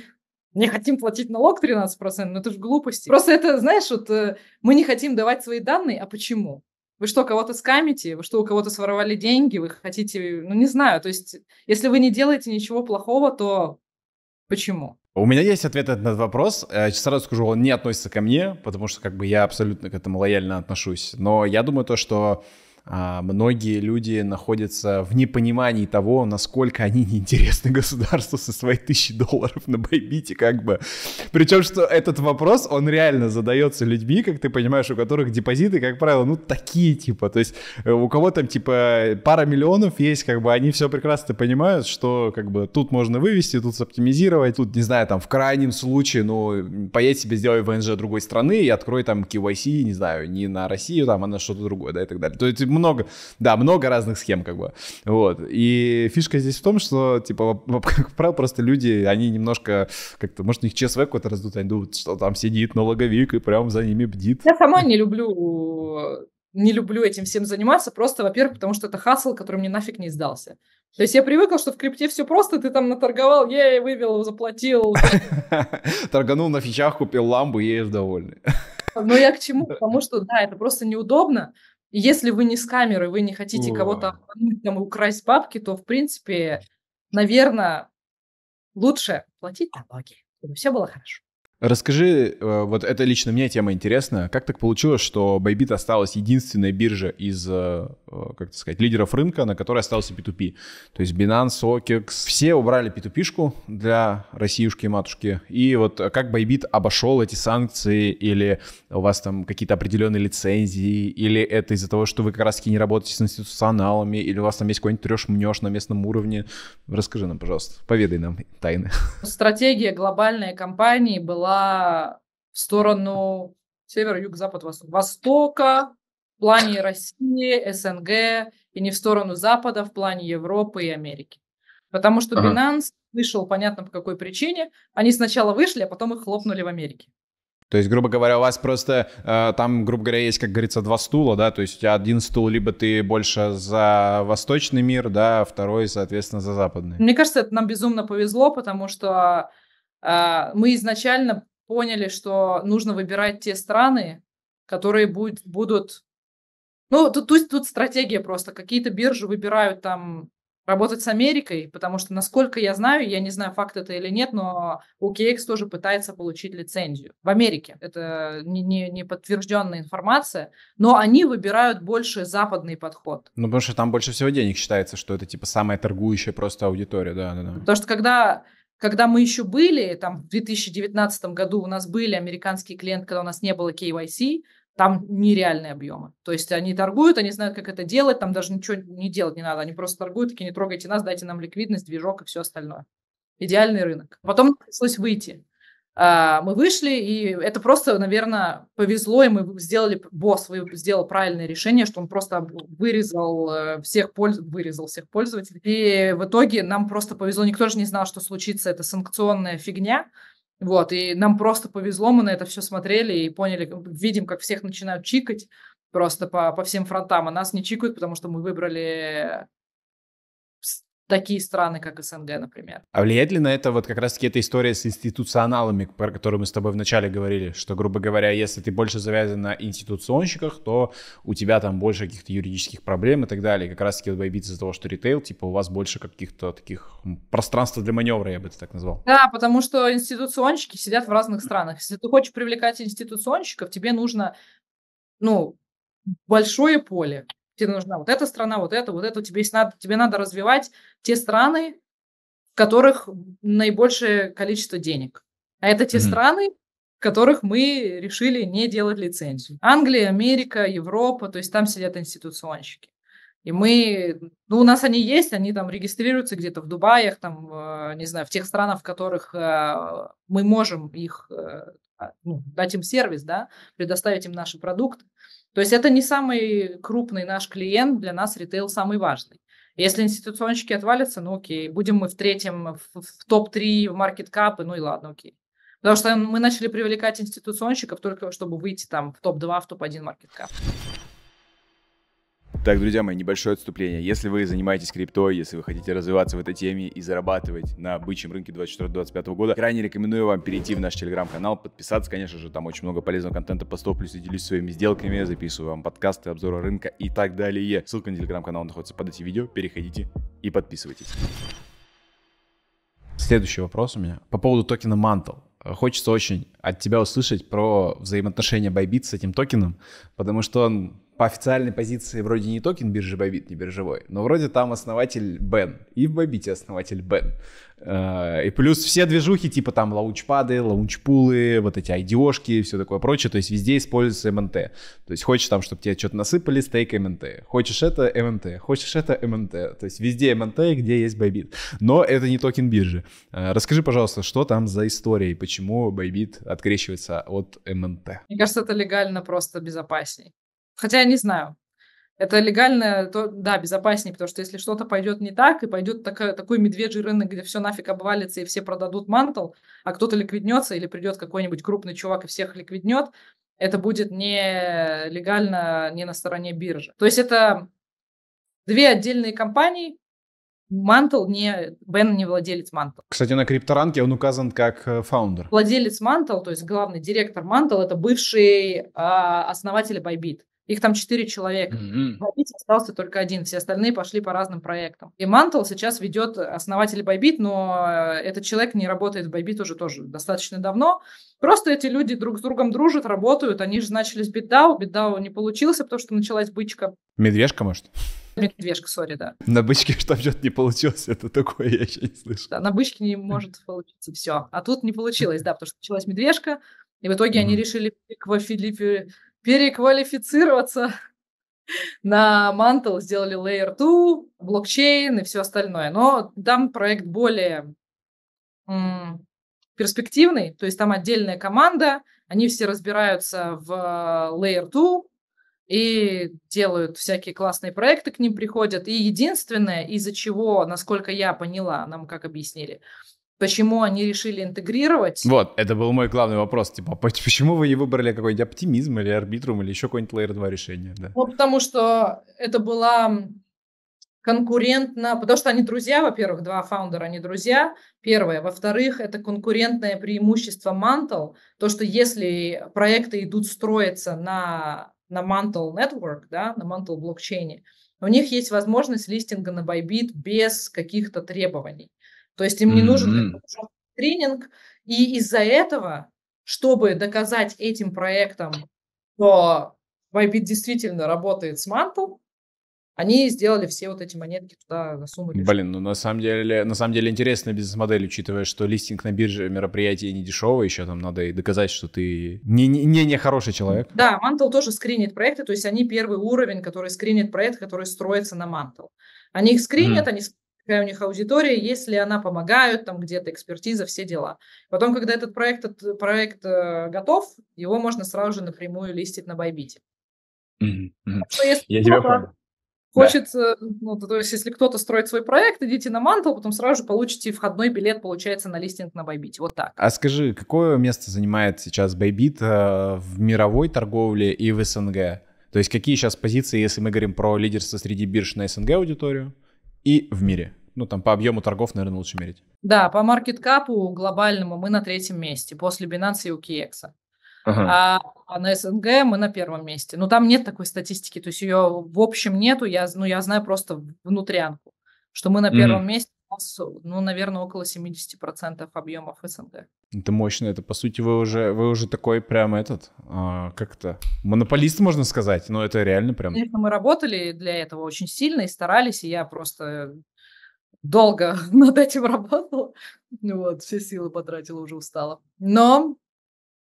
не хотим платить налог 13%, ну это же глупости. Просто это, знаешь, вот э, мы не хотим давать свои данные, а почему? Вы что, кого-то скамите? Вы что, у кого-то своровали деньги? Вы хотите, ну не знаю. То есть, если вы не делаете ничего плохого, то почему? У меня есть ответ на этот вопрос. Э, сразу скажу, он не относится ко мне, потому что как бы я абсолютно к этому лояльно отношусь. Но я думаю то, что а многие люди находятся в непонимании того, насколько они неинтересны государству со своей тысячи долларов на байбите, как бы. Причем, что этот вопрос, он реально задается людьми, как ты понимаешь, у которых депозиты, как правило, ну, такие, типа, то есть э, у кого там, типа, пара миллионов есть, как бы, они все прекрасно понимают, что, как бы, тут можно вывести, тут оптимизировать, тут, не знаю, там, в крайнем случае, ну, поедь себе, сделай ВНЖ другой страны и открой там KYC, не знаю, не на Россию, там, а на что-то другое, да, и так далее. То есть много, да, много разных схем как бы, вот. И фишка здесь в том, что, типа, как правило, просто люди, они немножко как-то, может, у них ЧСВ какой-то раздут, они думают, что там сидит налоговик и прям за ними бдит. Я сама не люблю не люблю этим всем заниматься, просто, во-первых, потому что это хасл, который мне нафиг не сдался. То есть я привыкла, что в крипте все просто, ты там наторговал, ей, вывел, заплатил. Торганул на фичах, купил ламбу, ешь довольный. Но я к чему? Потому что, да, это просто неудобно если вы не с камерой, вы не хотите О. кого-то обмануть, там, украсть бабки, то, в принципе, наверное, лучше платить налоги, чтобы все было хорошо. Расскажи, э, вот это лично мне тема интересна, как так получилось, что Bybit осталась единственной биржа из э, Э, как сказать, лидеров рынка, на который остался P2P. То есть Binance, OKEX, все убрали P2P-шку для Россиюшки и матушки. И вот э, как Байбит обошел эти санкции, или у вас там какие-то определенные лицензии, или это из-за того, что вы как раз-таки не работаете с институционалами, или у вас там есть какой-нибудь трешь-мнешь на местном уровне. Расскажи нам, пожалуйста, поведай нам тайны. Стратегия глобальной компании была в сторону север, юг, запад, восток. Востока, в плане России, СНГ и не в сторону Запада, в плане Европы и Америки. Потому что ага. вышел, понятно по какой причине, они сначала вышли, а потом их хлопнули в Америке. То есть, грубо говоря, у вас просто э, там, грубо говоря, есть, как говорится, два стула, да, то есть у тебя один стул, либо ты больше за восточный мир, да, а второй, соответственно, за западный. Мне кажется, это нам безумно повезло, потому что э, мы изначально поняли, что нужно выбирать те страны, которые будь, будут ну, тут, тут, тут стратегия просто. Какие-то биржи выбирают там работать с Америкой, потому что, насколько я знаю, я не знаю, факт это или нет, но OKX тоже пытается получить лицензию в Америке. Это не, не, не подтвержденная информация, но они выбирают больше западный подход. Ну, потому что там больше всего денег считается, что это типа самая торгующая просто аудитория, да, да, да. Потому что когда когда мы еще были, там в 2019 году у нас были американские клиенты, когда у нас не было KYC, там нереальные объемы. То есть они торгуют, они знают, как это делать, там даже ничего не делать не надо. Они просто торгуют, такие, не трогайте нас, дайте нам ликвидность, движок и все остальное. Идеальный рынок. Потом пришлось выйти. А, мы вышли, и это просто, наверное, повезло, и мы сделали, босс сделал правильное решение, что он просто вырезал э, всех, польз... вырезал всех пользователей. И в итоге нам просто повезло, никто же не знал, что случится эта санкционная фигня, вот, и нам просто повезло, мы на это все смотрели и поняли, видим, как всех начинают чикать просто по, по всем фронтам, а нас не чикают, потому что мы выбрали такие страны, как СНГ, например. А влияет ли на это вот как раз-таки эта история с институционалами, про которые мы с тобой вначале говорили, что, грубо говоря, если ты больше завязан на институционщиках, то у тебя там больше каких-то юридических проблем и так далее. Как раз-таки боится из-за того, что ритейл, типа, у вас больше каких-то таких пространств для маневра, я бы это так назвал. Да, потому что институционщики сидят в разных странах. Если ты хочешь привлекать институционщиков, тебе нужно, ну, большое поле, Тебе нужна вот эта страна, вот эта, вот эта. Тебе надо, тебе надо развивать те страны, в которых наибольшее количество денег. А это те mm-hmm. страны, в которых мы решили не делать лицензию. Англия, Америка, Европа, то есть там сидят институционщики. И мы, ну, у нас они есть, они там регистрируются где-то в Дубаях, там, не знаю, в тех странах, в которых э, мы можем их, э, а, ну, дать им сервис, да, предоставить им наши продукты. То есть это не самый крупный наш клиент, для нас ритейл самый важный. Если институционщики отвалятся, ну окей, будем мы в третьем, в, в топ-3 в маркеткапы, ну и ладно, окей. Потому что мы начали привлекать институционщиков только чтобы выйти там в топ-2, в топ-1 маркеткап. Так, друзья мои, небольшое отступление. Если вы занимаетесь криптой, если вы хотите развиваться в этой теме и зарабатывать на бычьем рынке 24-25 года, крайне рекомендую вам перейти в наш телеграм-канал, подписаться, конечно же, там очень много полезного контента постов, плюс я делюсь своими сделками, записываю вам подкасты, обзоры рынка и так далее. Ссылка на телеграм-канал находится под этим видео, переходите и подписывайтесь. Следующий вопрос у меня по поводу токена Mantle. Хочется очень от тебя услышать про взаимоотношения Bybit с этим токеном, потому что он по официальной позиции вроде не токен биржи вид не биржевой, но вроде там основатель Бен, и в Бобите основатель Бен. Э, и плюс все движухи, типа там лаунчпады, лаунчпулы, вот эти айдиошки и все такое прочее, то есть везде используется МНТ. То есть хочешь там, чтобы тебе что-то насыпали, стейк МНТ. Хочешь это МНТ, хочешь это МНТ. То есть везде МНТ, где есть Bybit. Но это не токен биржи. Э, расскажи, пожалуйста, что там за история и почему Bybit открещивается от МНТ? Мне кажется, это легально просто безопасней. Хотя я не знаю. Это легально, то, да, безопаснее, потому что если что-то пойдет не так, и пойдет такая, такой медвежий рынок, где все нафиг обвалится, и все продадут мантл, а кто-то ликвиднется, или придет какой-нибудь крупный чувак и всех ликвиднет, это будет не легально, не на стороне биржи. То есть это две отдельные компании, Мантл не, Бен не владелец Мантл. Кстати, на крипторанке он указан как э, фаундер. Владелец Мантл, то есть главный директор Мантл, это бывший э, основатель Байбит. Их там четыре человека. Mm-hmm. остался только один, все остальные пошли по разным проектам. И Мантл сейчас ведет основатель Байбит, но э, этот человек не работает в Байбит уже тоже достаточно давно. Просто эти люди друг с другом дружат, работают. Они же начали с Битдау. Битдау не получился, потому что началась бычка. Медвежка, может? Медвежка, сори, да. На бычке что то не получилось, это такое я еще не слышал. Да, на бычке не может получиться все. А тут не получилось, да, потому что началась медвежка, и в итоге mm-hmm. они решили к Филиппе переквалифицироваться на Mantle, сделали Layer 2, блокчейн и все остальное. Но там проект более м, перспективный, то есть там отдельная команда, они все разбираются в э, Layer 2 и делают всякие классные проекты, к ним приходят. И единственное, из-за чего, насколько я поняла, нам как объяснили – Почему они решили интегрировать? Вот, это был мой главный вопрос. Типа, «А почему вы не выбрали какой-нибудь оптимизм или арбитрум или еще какое-нибудь Layer 2 решение? Да? Ну, потому что это была конкурентно, потому что они друзья, во-первых, два фаундера, они друзья, первое. Во-вторых, это конкурентное преимущество Mantle, то, что если проекты идут строиться на, на Mantle Network, да, на Mantle блокчейне, у них есть возможность листинга на Bybit без каких-то требований. То есть им не mm-hmm. нужен тренинг. И из-за этого, чтобы доказать этим проектам, что Байбит действительно работает с Мантл, они сделали все вот эти монетки туда засунули. Блин, ну на самом деле, на самом деле интересная бизнес-модель, учитывая, что листинг на бирже мероприятие не дешевое, еще там надо и доказать, что ты не, не, не, не хороший человек. Да, Mantle тоже скринит проекты, то есть они первый уровень, который скринит проект, который строится на Mantle. Они их скринят, mm. они какая у них аудитория, если она помогают там где-то экспертиза, все дела. Потом, когда этот проект, этот проект э, готов, его можно сразу же напрямую листить на Байбите. Mm-hmm. если Я тебя понял. Хочет, да. Э, ну, то есть, если кто-то строит свой проект, идите на Мантл, потом сразу же получите входной билет, получается, на листинг на Байбите. Вот так. А скажи, какое место занимает сейчас Байбит э, в мировой торговле и в СНГ? То есть какие сейчас позиции, если мы говорим про лидерство среди бирж на СНГ аудиторию? и в мире? Ну, там по объему торгов, наверное, лучше мерить. Да, по маркеткапу глобальному мы на третьем месте после Binance и UKX. Ага. А, а на СНГ мы на первом месте. Но ну, там нет такой статистики, то есть ее в общем нету. Я, ну, я знаю просто внутрянку, что мы на первом mm-hmm. месте нас, ну, наверное, около 70% объемов СНГ. Это мощно, это по сути вы уже, вы уже такой прям этот, а, как то монополист, можно сказать, но это реально прям... Конечно, мы работали для этого очень сильно и старались, и я просто долго над этим работала, ну вот, все силы потратила, уже устала. Но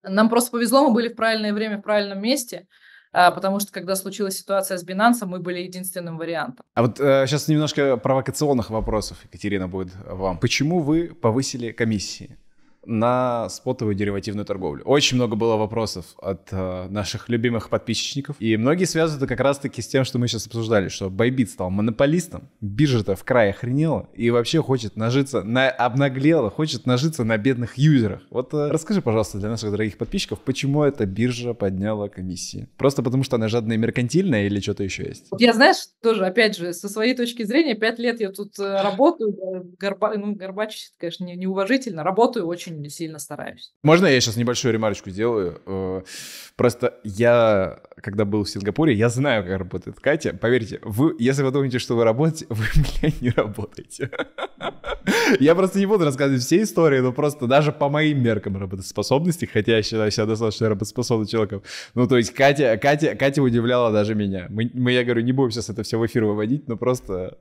нам просто повезло, мы были в правильное время, в правильном месте – а, потому что когда случилась ситуация с Binance, мы были единственным вариантом. А вот э, сейчас немножко провокационных вопросов, Екатерина, будет вам. Почему вы повысили комиссии? на спотовую деривативную торговлю. Очень много было вопросов от э, наших любимых подписчиков. И многие связывают это как раз-таки с тем, что мы сейчас обсуждали, что Байбит стал монополистом, биржа-то в край охренела и вообще хочет нажиться, на обнаглела, хочет нажиться на бедных юзерах. Вот э, расскажи, пожалуйста, для наших дорогих подписчиков, почему эта биржа подняла комиссии? Просто потому, что она жадная и меркантильная или что-то еще есть? я, знаешь, тоже, опять же, со своей точки зрения, пять лет я тут э, работаю, горба, ну, горбач, конечно, неуважительно, работаю очень очень сильно стараюсь. Можно я сейчас небольшую ремарочку сделаю? Э, просто я, когда был в Сингапуре, я знаю, как работает Катя. Поверьте, вы, если вы думаете, что вы работаете, вы, блядь, не работаете. Я просто не буду рассказывать все истории, но просто даже по моим меркам работоспособности, хотя я считаю себя достаточно работоспособным человеком, ну, то есть Катя, Катя, Катя удивляла даже меня. Мы, мы, я говорю, не будем сейчас это все в эфир выводить, но просто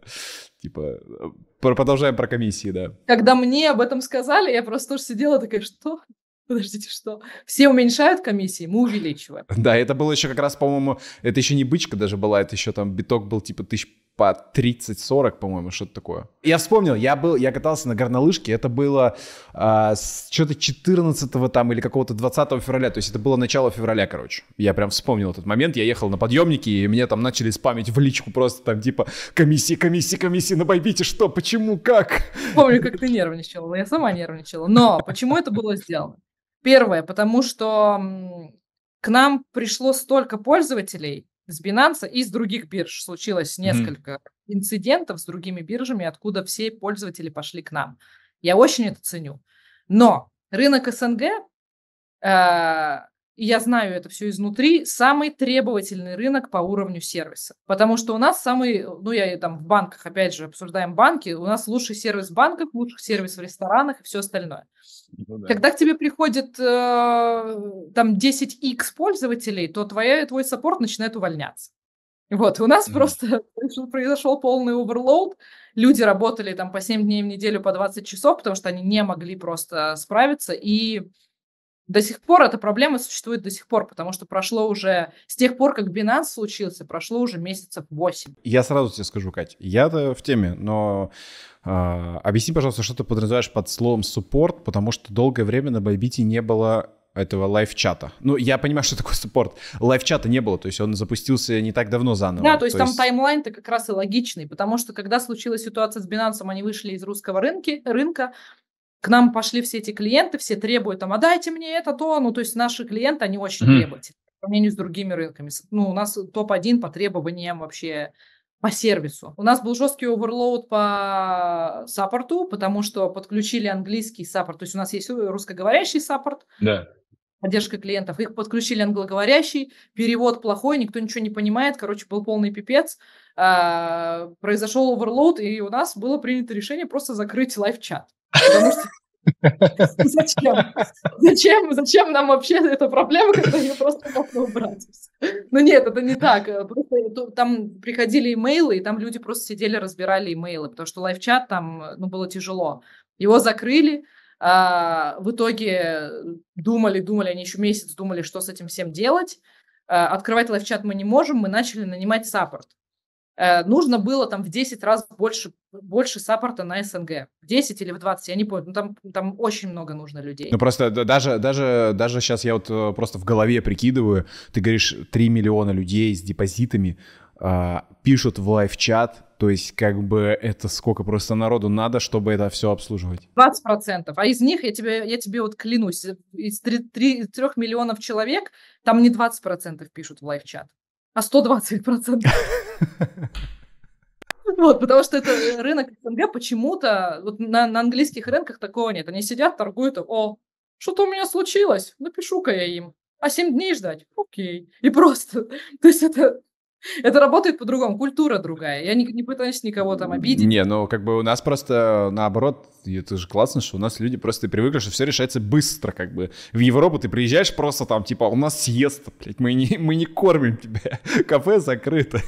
Типа, э, продолжаем про комиссии, да. Когда мне об этом сказали, я просто тоже сидела такая, что? Подождите, что? Все уменьшают комиссии, мы увеличиваем. Да, это было еще как раз, по-моему, это еще не бычка даже была, это еще там биток был типа тысяч по 30-40, по-моему, что-то такое. Я вспомнил, я был, я катался на горнолыжке, это было э, что-то 14 там или какого-то 20 февраля, то есть это было начало февраля, короче. Я прям вспомнил этот момент, я ехал на подъемнике, и мне там начали спамить в личку просто там типа комиссии, комиссии, комиссии, на что, почему, как? Помню, как ты нервничала, я сама нервничала. Но почему это было сделано? Первое, потому что к нам пришло столько пользователей, с Binance и с других бирж. Случилось несколько mm. инцидентов с другими биржами, откуда все пользователи пошли к нам. Я очень это ценю. Но рынок СНГ э, и я знаю это все изнутри, самый требовательный рынок по уровню сервиса. Потому что у нас самый, ну я там в банках, опять же, обсуждаем банки, у нас лучший сервис в банках лучший сервис в ресторанах и все остальное. Ну, да. Когда к тебе приходит э, там 10x пользователей, то твоя, твой саппорт начинает увольняться. Вот, у нас mm. просто произошел полный оверлоуд. Люди работали там по 7 дней в неделю, по 20 часов, потому что они не могли просто справиться. И до сих пор эта проблема существует до сих пор, потому что прошло уже, с тех пор, как Binance случился, прошло уже месяцев 8. Я сразу тебе скажу, Кать, я-то в теме, но э, объясни, пожалуйста, что ты подразумеваешь под словом «суппорт», потому что долгое время на Байбите не было этого лайв-чата. Ну, я понимаю, что такое суппорт. Лайв-чата не было, то есть он запустился не так давно заново. Да, то есть то там есть... таймлайн-то как раз и логичный, потому что когда случилась ситуация с Binance, они вышли из русского рынки, рынка, к нам пошли все эти клиенты, все требуют там, а дайте мне это, то, ну, то есть наши клиенты, они очень mm-hmm. требовательны по сравнению с другими рынками. Ну, у нас топ-1 по требованиям вообще по сервису. У нас был жесткий оверлоуд по саппорту, потому что подключили английский саппорт. То есть у нас есть э, русскоговорящий саппорт, да. поддержка клиентов. Их подключили англоговорящий, перевод плохой, никто ничего не понимает. Короче, был полный пипец. А, произошел оверлоуд, и у нас было принято решение просто закрыть лайв-чат. Потому что Зачем? Зачем? Зачем нам вообще эта проблема, когда ее просто можно убрать? Ну нет, это не так. Просто там приходили имейлы, и там люди просто сидели, разбирали имейлы, потому что лайв-чат там ну, было тяжело. Его закрыли, а, в итоге думали, думали, они еще месяц думали, что с этим всем делать. А, открывать лайв-чат мы не можем, мы начали нанимать саппорт. Э, нужно было там в 10 раз больше, больше саппорта на СНГ. В 10 или в 20, я не помню. Ну, там, там очень много нужно людей. Ну, просто даже, даже, даже сейчас я вот э, просто в голове прикидываю, ты говоришь, 3 миллиона людей с депозитами э, пишут в лайв-чат, то есть как бы это сколько просто народу надо, чтобы это все обслуживать? 20%. А из них, я тебе, я тебе вот клянусь, из 3, 3, 3 миллионов человек там не 20% пишут в лайв-чат а 120%. Вот, потому что это э, рынок СНГ почему-то, вот на, на английских рынках такого нет. Они сидят, торгуют, о, что-то у меня случилось, напишу-ка я им. А 7 дней ждать? Окей. И просто, то есть это Это работает по-другому, культура другая. Я не, не пытаюсь никого там обидеть. Не, ну как бы у нас просто э, наоборот, это же классно, что у нас люди просто привыкли, что все решается быстро, как бы. В Европу ты приезжаешь просто там, типа, у нас съезд, блядь, мы не, мы не кормим тебя, кафе закрыто.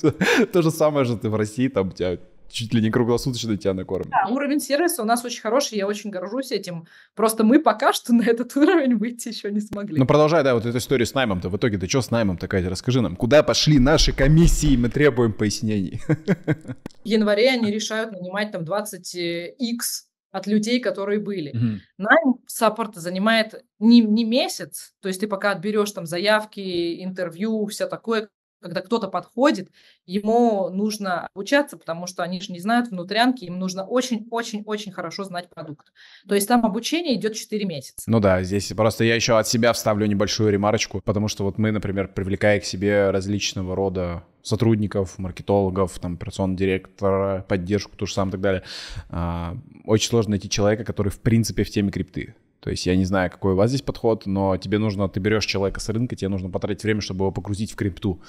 То же самое же ты в России, там у тебя чуть ли не круглосуточно тебя накормят. Да, уровень сервиса у нас очень хороший, я очень горжусь этим. Просто мы пока что на этот уровень выйти еще не смогли. Ну, продолжай, да, вот эту историю с наймом-то. В итоге ты что с наймом-то, Катя? Расскажи нам, куда пошли наши комиссии? Мы требуем пояснений. В январе они решают нанимать там 20x э, от людей, которые были. mm Найм саппорта занимает не, не месяц, то есть ты пока отберешь там заявки, интервью, все такое, когда кто-то подходит, ему нужно обучаться, потому что они же не знают внутрянки, им нужно очень-очень-очень хорошо знать продукт. То есть там обучение идет 4 месяца. Ну да, здесь просто я еще от себя вставлю небольшую ремарочку, потому что вот мы, например, привлекая к себе различного рода сотрудников, маркетологов, там, операционного директора, поддержку, то же самое и так далее, а, очень сложно найти человека, который в принципе в теме крипты. То есть я не знаю, какой у вас здесь подход, но тебе нужно, ты берешь человека с рынка, тебе нужно потратить время, чтобы его погрузить в крипту.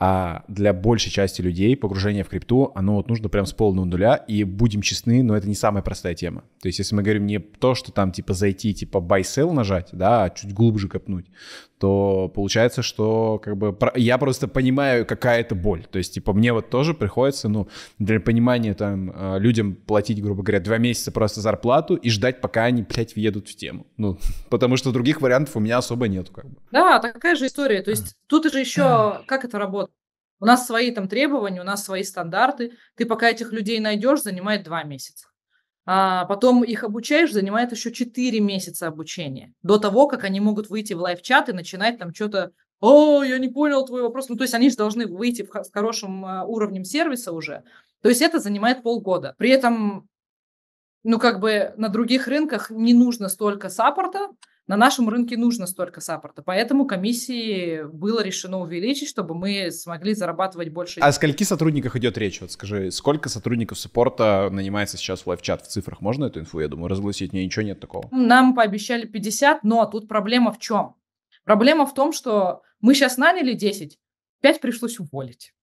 А для большей части людей погружение в крипту, оно вот нужно прям с полного нуля. И будем честны, но это не самая простая тема. То есть если мы говорим не то, что там типа зайти, типа buy-sell нажать, да, а чуть глубже копнуть, то получается, что как бы я просто понимаю, какая это боль. То есть, типа, мне вот тоже приходится, ну, для понимания там а, людям платить, грубо говоря, два месяца просто зарплату и ждать, пока они, блядь, въедут в тему. Ну, потому что других вариантов у меня особо нету, как бы. Да, такая же история. То есть, тут же еще, как это работает? У нас свои там требования, у нас свои стандарты. Ты пока этих людей найдешь, занимает два месяца. А потом их обучаешь, занимает еще 4 месяца обучения до того, как они могут выйти в лайв-чат и начинать там что-то «О, я не понял твой вопрос». Ну, то есть они же должны выйти с хорошим а, уровнем сервиса уже. То есть это занимает полгода. При этом, ну, как бы на других рынках не нужно столько саппорта, на нашем рынке нужно столько саппорта. Поэтому комиссии было решено увеличить, чтобы мы смогли зарабатывать больше. А о скольки сотрудниках идет речь? Вот скажи, сколько сотрудников саппорта нанимается сейчас в лайфчат в цифрах? Можно эту инфу, я думаю, разгласить? Не, ничего нет такого. Нам пообещали 50, но тут проблема в чем? Проблема в том, что мы сейчас наняли 10, 5 пришлось уволить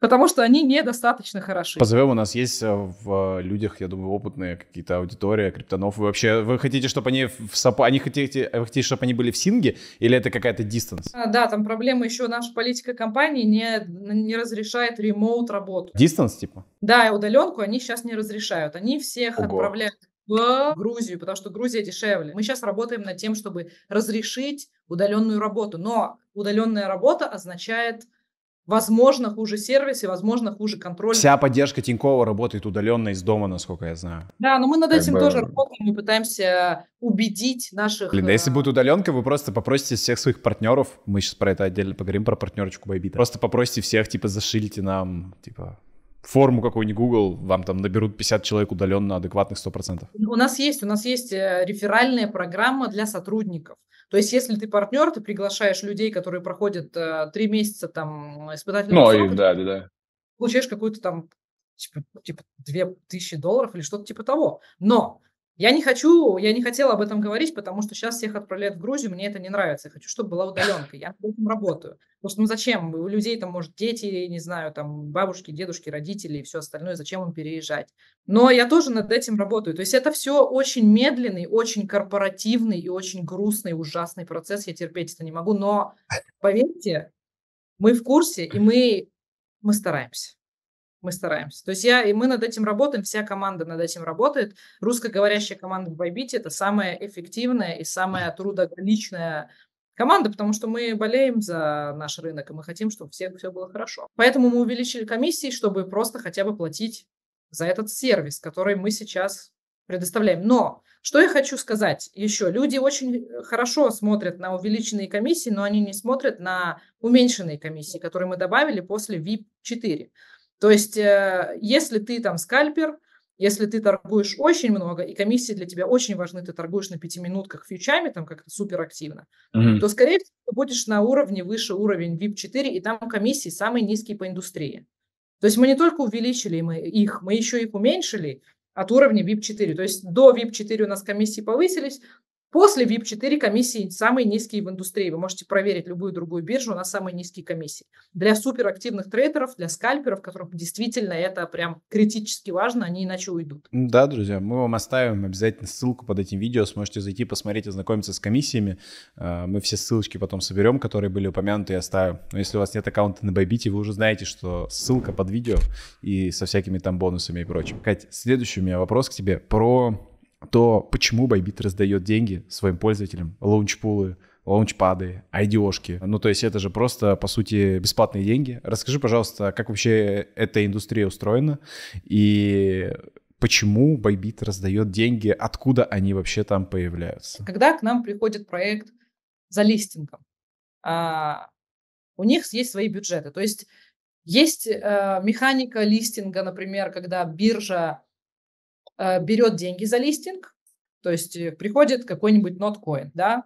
потому что они недостаточно хороши. Позовем, у нас есть э, в э, людях, я думаю, опытные какие-то аудитория криптонов. Вы вообще, вы хотите, чтобы они в САПО, они хотите, вы хотите, чтобы они были в Синге, или это какая-то дистанс? А, да, там проблема еще наша политика компании не, не разрешает ремоут работу. Дистанс типа? Да, и удаленку они сейчас не разрешают. Они всех Ого. отправляют в Грузию, потому что Грузия дешевле. Мы сейчас работаем над тем, чтобы разрешить удаленную работу, но удаленная работа означает Возможно, хуже сервисе, возможно, хуже контроль. Вся поддержка Тинькова работает удаленно из дома, насколько я знаю. Да, но мы над как этим бы... тоже работаем, мы пытаемся убедить наших... Блин, да если э, будет удаленка, вы просто попросите всех своих партнеров, мы сейчас про это отдельно поговорим, про партнерочку Байбита, просто попросите всех, типа, зашилите нам, типа, форму какую-нибудь Google, вам там наберут 50 человек удаленно адекватных 100%. У нас есть, у нас есть э, реферальная программа для сотрудников. То есть, если ты партнер, ты приглашаешь людей, которые проходят э, три месяца там испытательный ну, срок, да, да, да. получаешь какую-то там типа, типа 2000 долларов или что-то типа того. Но я не хочу, я не хотела об этом говорить, потому что сейчас всех отправляют в Грузию, мне это не нравится. Я хочу, чтобы была удаленка, я над этим работаю. Потому что ну зачем? У людей там, может, дети, не знаю, там бабушки, дедушки, родители и все остальное, зачем им переезжать? Но я тоже над этим работаю. То есть это все очень медленный, очень корпоративный и очень грустный, ужасный процесс. Я терпеть это не могу, но поверьте, мы в курсе, и мы, мы стараемся мы стараемся. То есть я и мы над этим работаем, вся команда над этим работает. Русскоговорящая команда в Байбите – это самая эффективная и самая трудоголичная команда, потому что мы болеем за наш рынок, и мы хотим, чтобы всех все было хорошо. Поэтому мы увеличили комиссии, чтобы просто хотя бы платить за этот сервис, который мы сейчас предоставляем. Но что я хочу сказать еще? Люди очень э, хорошо смотрят на увеличенные комиссии, но они не смотрят на уменьшенные комиссии, которые мы добавили после VIP 4. То есть, э, если ты там скальпер, если ты торгуешь очень много, и комиссии для тебя очень важны, ты торгуешь на пяти минутках фьючами, там как-то суперактивно, mm-hmm. то, скорее всего, ты будешь на уровне выше уровень VIP-4, и там комиссии самые низкие по индустрии. То есть мы не только увеличили мы их, мы еще их уменьшили от уровня VIP-4. То есть до VIP-4 у нас комиссии повысились, После VIP-4 комиссии самые низкие в индустрии. Вы можете проверить любую другую биржу у нас самые низкие комиссии. Для суперактивных трейдеров, для скальперов, которым действительно это прям критически важно, они иначе уйдут. Да, друзья, мы вам оставим обязательно ссылку под этим видео. Сможете зайти, посмотреть, ознакомиться с комиссиями. Э, мы все ссылочки потом соберем, которые были упомянуты и оставим. Но если у вас нет аккаунта на Байбите, вы уже знаете, что ссылка под видео и со всякими там бонусами и прочим. Кать, следующий у меня вопрос к тебе про то почему Bybit раздает деньги своим пользователям, лаунчпулы, лаунчпады, айдиошки. Ну, то есть это же просто, по сути, бесплатные деньги. Расскажи, пожалуйста, как вообще эта индустрия устроена и почему Bybit раздает деньги, откуда они вообще там появляются? Когда к нам приходит проект за листингом, а, у них есть свои бюджеты. То есть есть э, механика листинга, например, когда биржа Э, берет деньги за листинг, то есть э, приходит какой-нибудь ноткоин, да,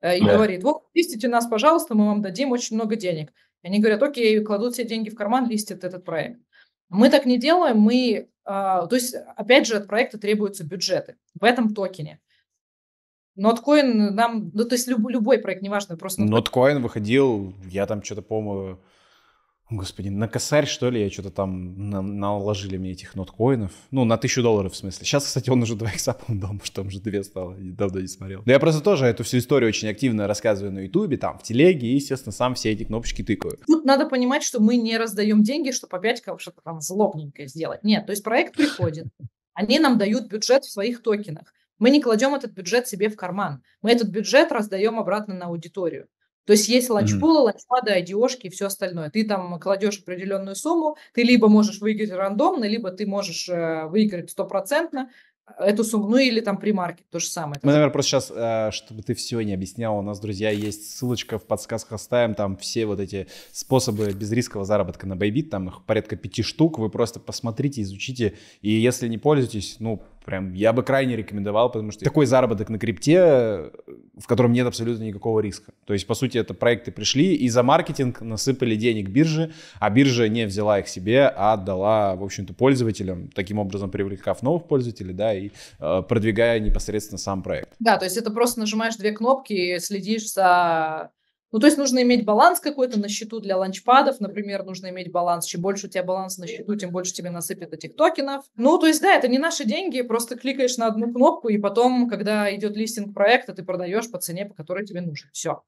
э, и да. говорит, вот, листите нас, пожалуйста, мы вам дадим очень много денег. И они говорят, окей, кладут все деньги в карман, листят этот проект. Мы так не делаем, мы, а, то есть, опять же, от проекта требуются бюджеты в этом токене. Ноткоин нам, ну, то есть любой, любой проект, неважно, просто... Ноткоин выходил, я там что-то, по-моему, Господи, на косарь, что ли, я что-то там на, наложили мне этих ноткоинов. Ну, на тысячу долларов, в смысле. Сейчас, кстати, он уже двоих икса, по-моему, дал, там уже две стало. Я давно не смотрел. Но я просто тоже эту всю историю очень активно рассказываю на ютубе, там, в телеге, и, естественно, сам все эти кнопочки тыкаю. Тут надо понимать, что мы не раздаем деньги, чтобы опять кого что-то там злобненькое сделать. Нет, то есть проект приходит. Они нам дают бюджет в своих токенах. Мы не кладем этот бюджет себе в карман. Мы этот бюджет раздаем обратно на аудиторию. То есть есть ланчпулы, mm-hmm. ланчпады, одежки и все остальное. Ты там кладешь определенную сумму, ты либо можешь выиграть рандомно, либо ты можешь э, выиграть стопроцентно э, эту сумму, ну или там примаркет, то же самое. Мы, наверное, просто сейчас, э, чтобы ты все не объяснял, у нас, друзья, есть ссылочка в подсказках оставим, там все вот эти способы безрискового заработка на Байбит, там их порядка пяти штук, вы просто посмотрите, изучите, и если не пользуетесь, ну, Прям я бы крайне рекомендовал, потому что такой заработок на крипте, в котором нет абсолютно никакого риска. То есть, по сути, это проекты пришли и за маркетинг насыпали денег бирже, а биржа не взяла их себе, а отдала, в общем-то, пользователям, таким образом привлекав новых пользователей, да, и э, продвигая непосредственно сам проект. Да, то есть это просто нажимаешь две кнопки, и следишь за ну, то есть нужно иметь баланс какой-то на счету для ланчпадов, например, нужно иметь баланс. Чем больше у тебя баланс на счету, тем больше тебе насыпят этих токенов. Ну, то есть, да, это не наши деньги, просто кликаешь на одну кнопку, и потом, когда идет листинг проекта, ты продаешь по цене, по которой тебе нужен. Все.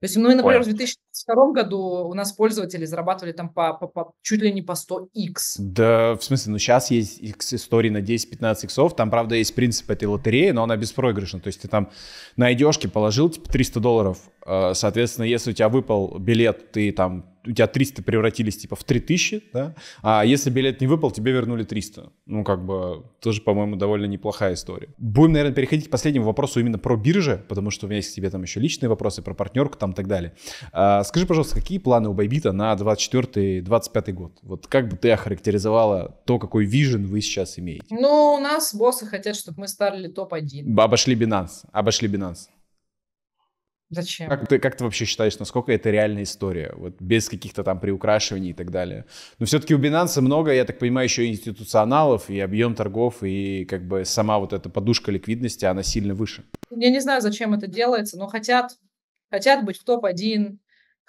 То есть, ну, и, например, Ой. в 2002 году у нас пользователи зарабатывали там по, по, по чуть ли не по 100x. Да, в смысле, ну, сейчас есть x истории на 10-15 иксов, там, правда, есть принцип этой лотереи, но она беспроигрышна, то есть ты там на идешке положил, типа, 300 долларов, э, соответственно, если у тебя выпал билет, ты там у тебя 300 превратились типа в 3000, да? А если билет не выпал, тебе вернули 300. Ну, как бы, тоже, по-моему, довольно неплохая история. Будем, наверное, переходить к последнему вопросу именно про биржи, потому что у меня есть к тебе там еще личные вопросы про партнерку там и так далее. А, скажи, пожалуйста, какие планы у Байбита на 24-25 год? Вот как бы ты охарактеризовала то, какой вижен вы сейчас имеете? Ну, у нас боссы хотят, чтобы мы стали топ-1. Обошли Binance, обошли Binance. Зачем? Как ты, как ты вообще считаешь, насколько это реальная история? Вот без каких-то там приукрашиваний и так далее. Но все-таки у Binance много, я так понимаю, еще институционалов, и объем торгов, и как бы сама вот эта подушка ликвидности, она сильно выше. Я не знаю, зачем это делается, но хотят, хотят быть в топ-1,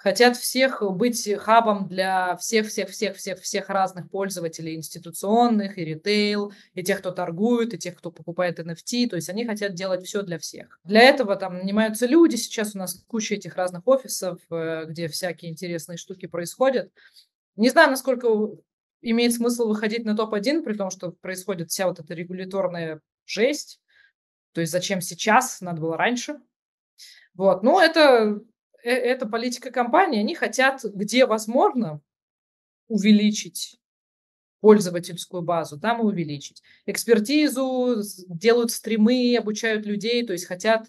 хотят всех быть хабом для всех-всех-всех-всех-всех разных пользователей институционных, и ритейл, и тех, кто торгует, и тех, кто покупает NFT. То есть они хотят делать все для всех. Для этого там нанимаются люди. Сейчас у нас куча этих разных офисов, э, где всякие интересные штуки происходят. Не знаю, насколько имеет смысл выходить на топ-1, при том, что происходит вся вот эта регуляторная жесть. То есть зачем сейчас, надо было раньше. Вот, ну это Э, это политика компании, они хотят, где возможно, увеличить пользовательскую базу, там и увеличить. Экспертизу делают стримы, обучают людей, то есть хотят,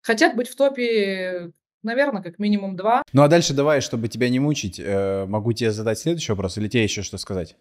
хотят быть в топе, наверное, как минимум два. Ну а дальше давай, чтобы тебя не мучить, э, могу тебе задать следующий вопрос или тебе еще что сказать?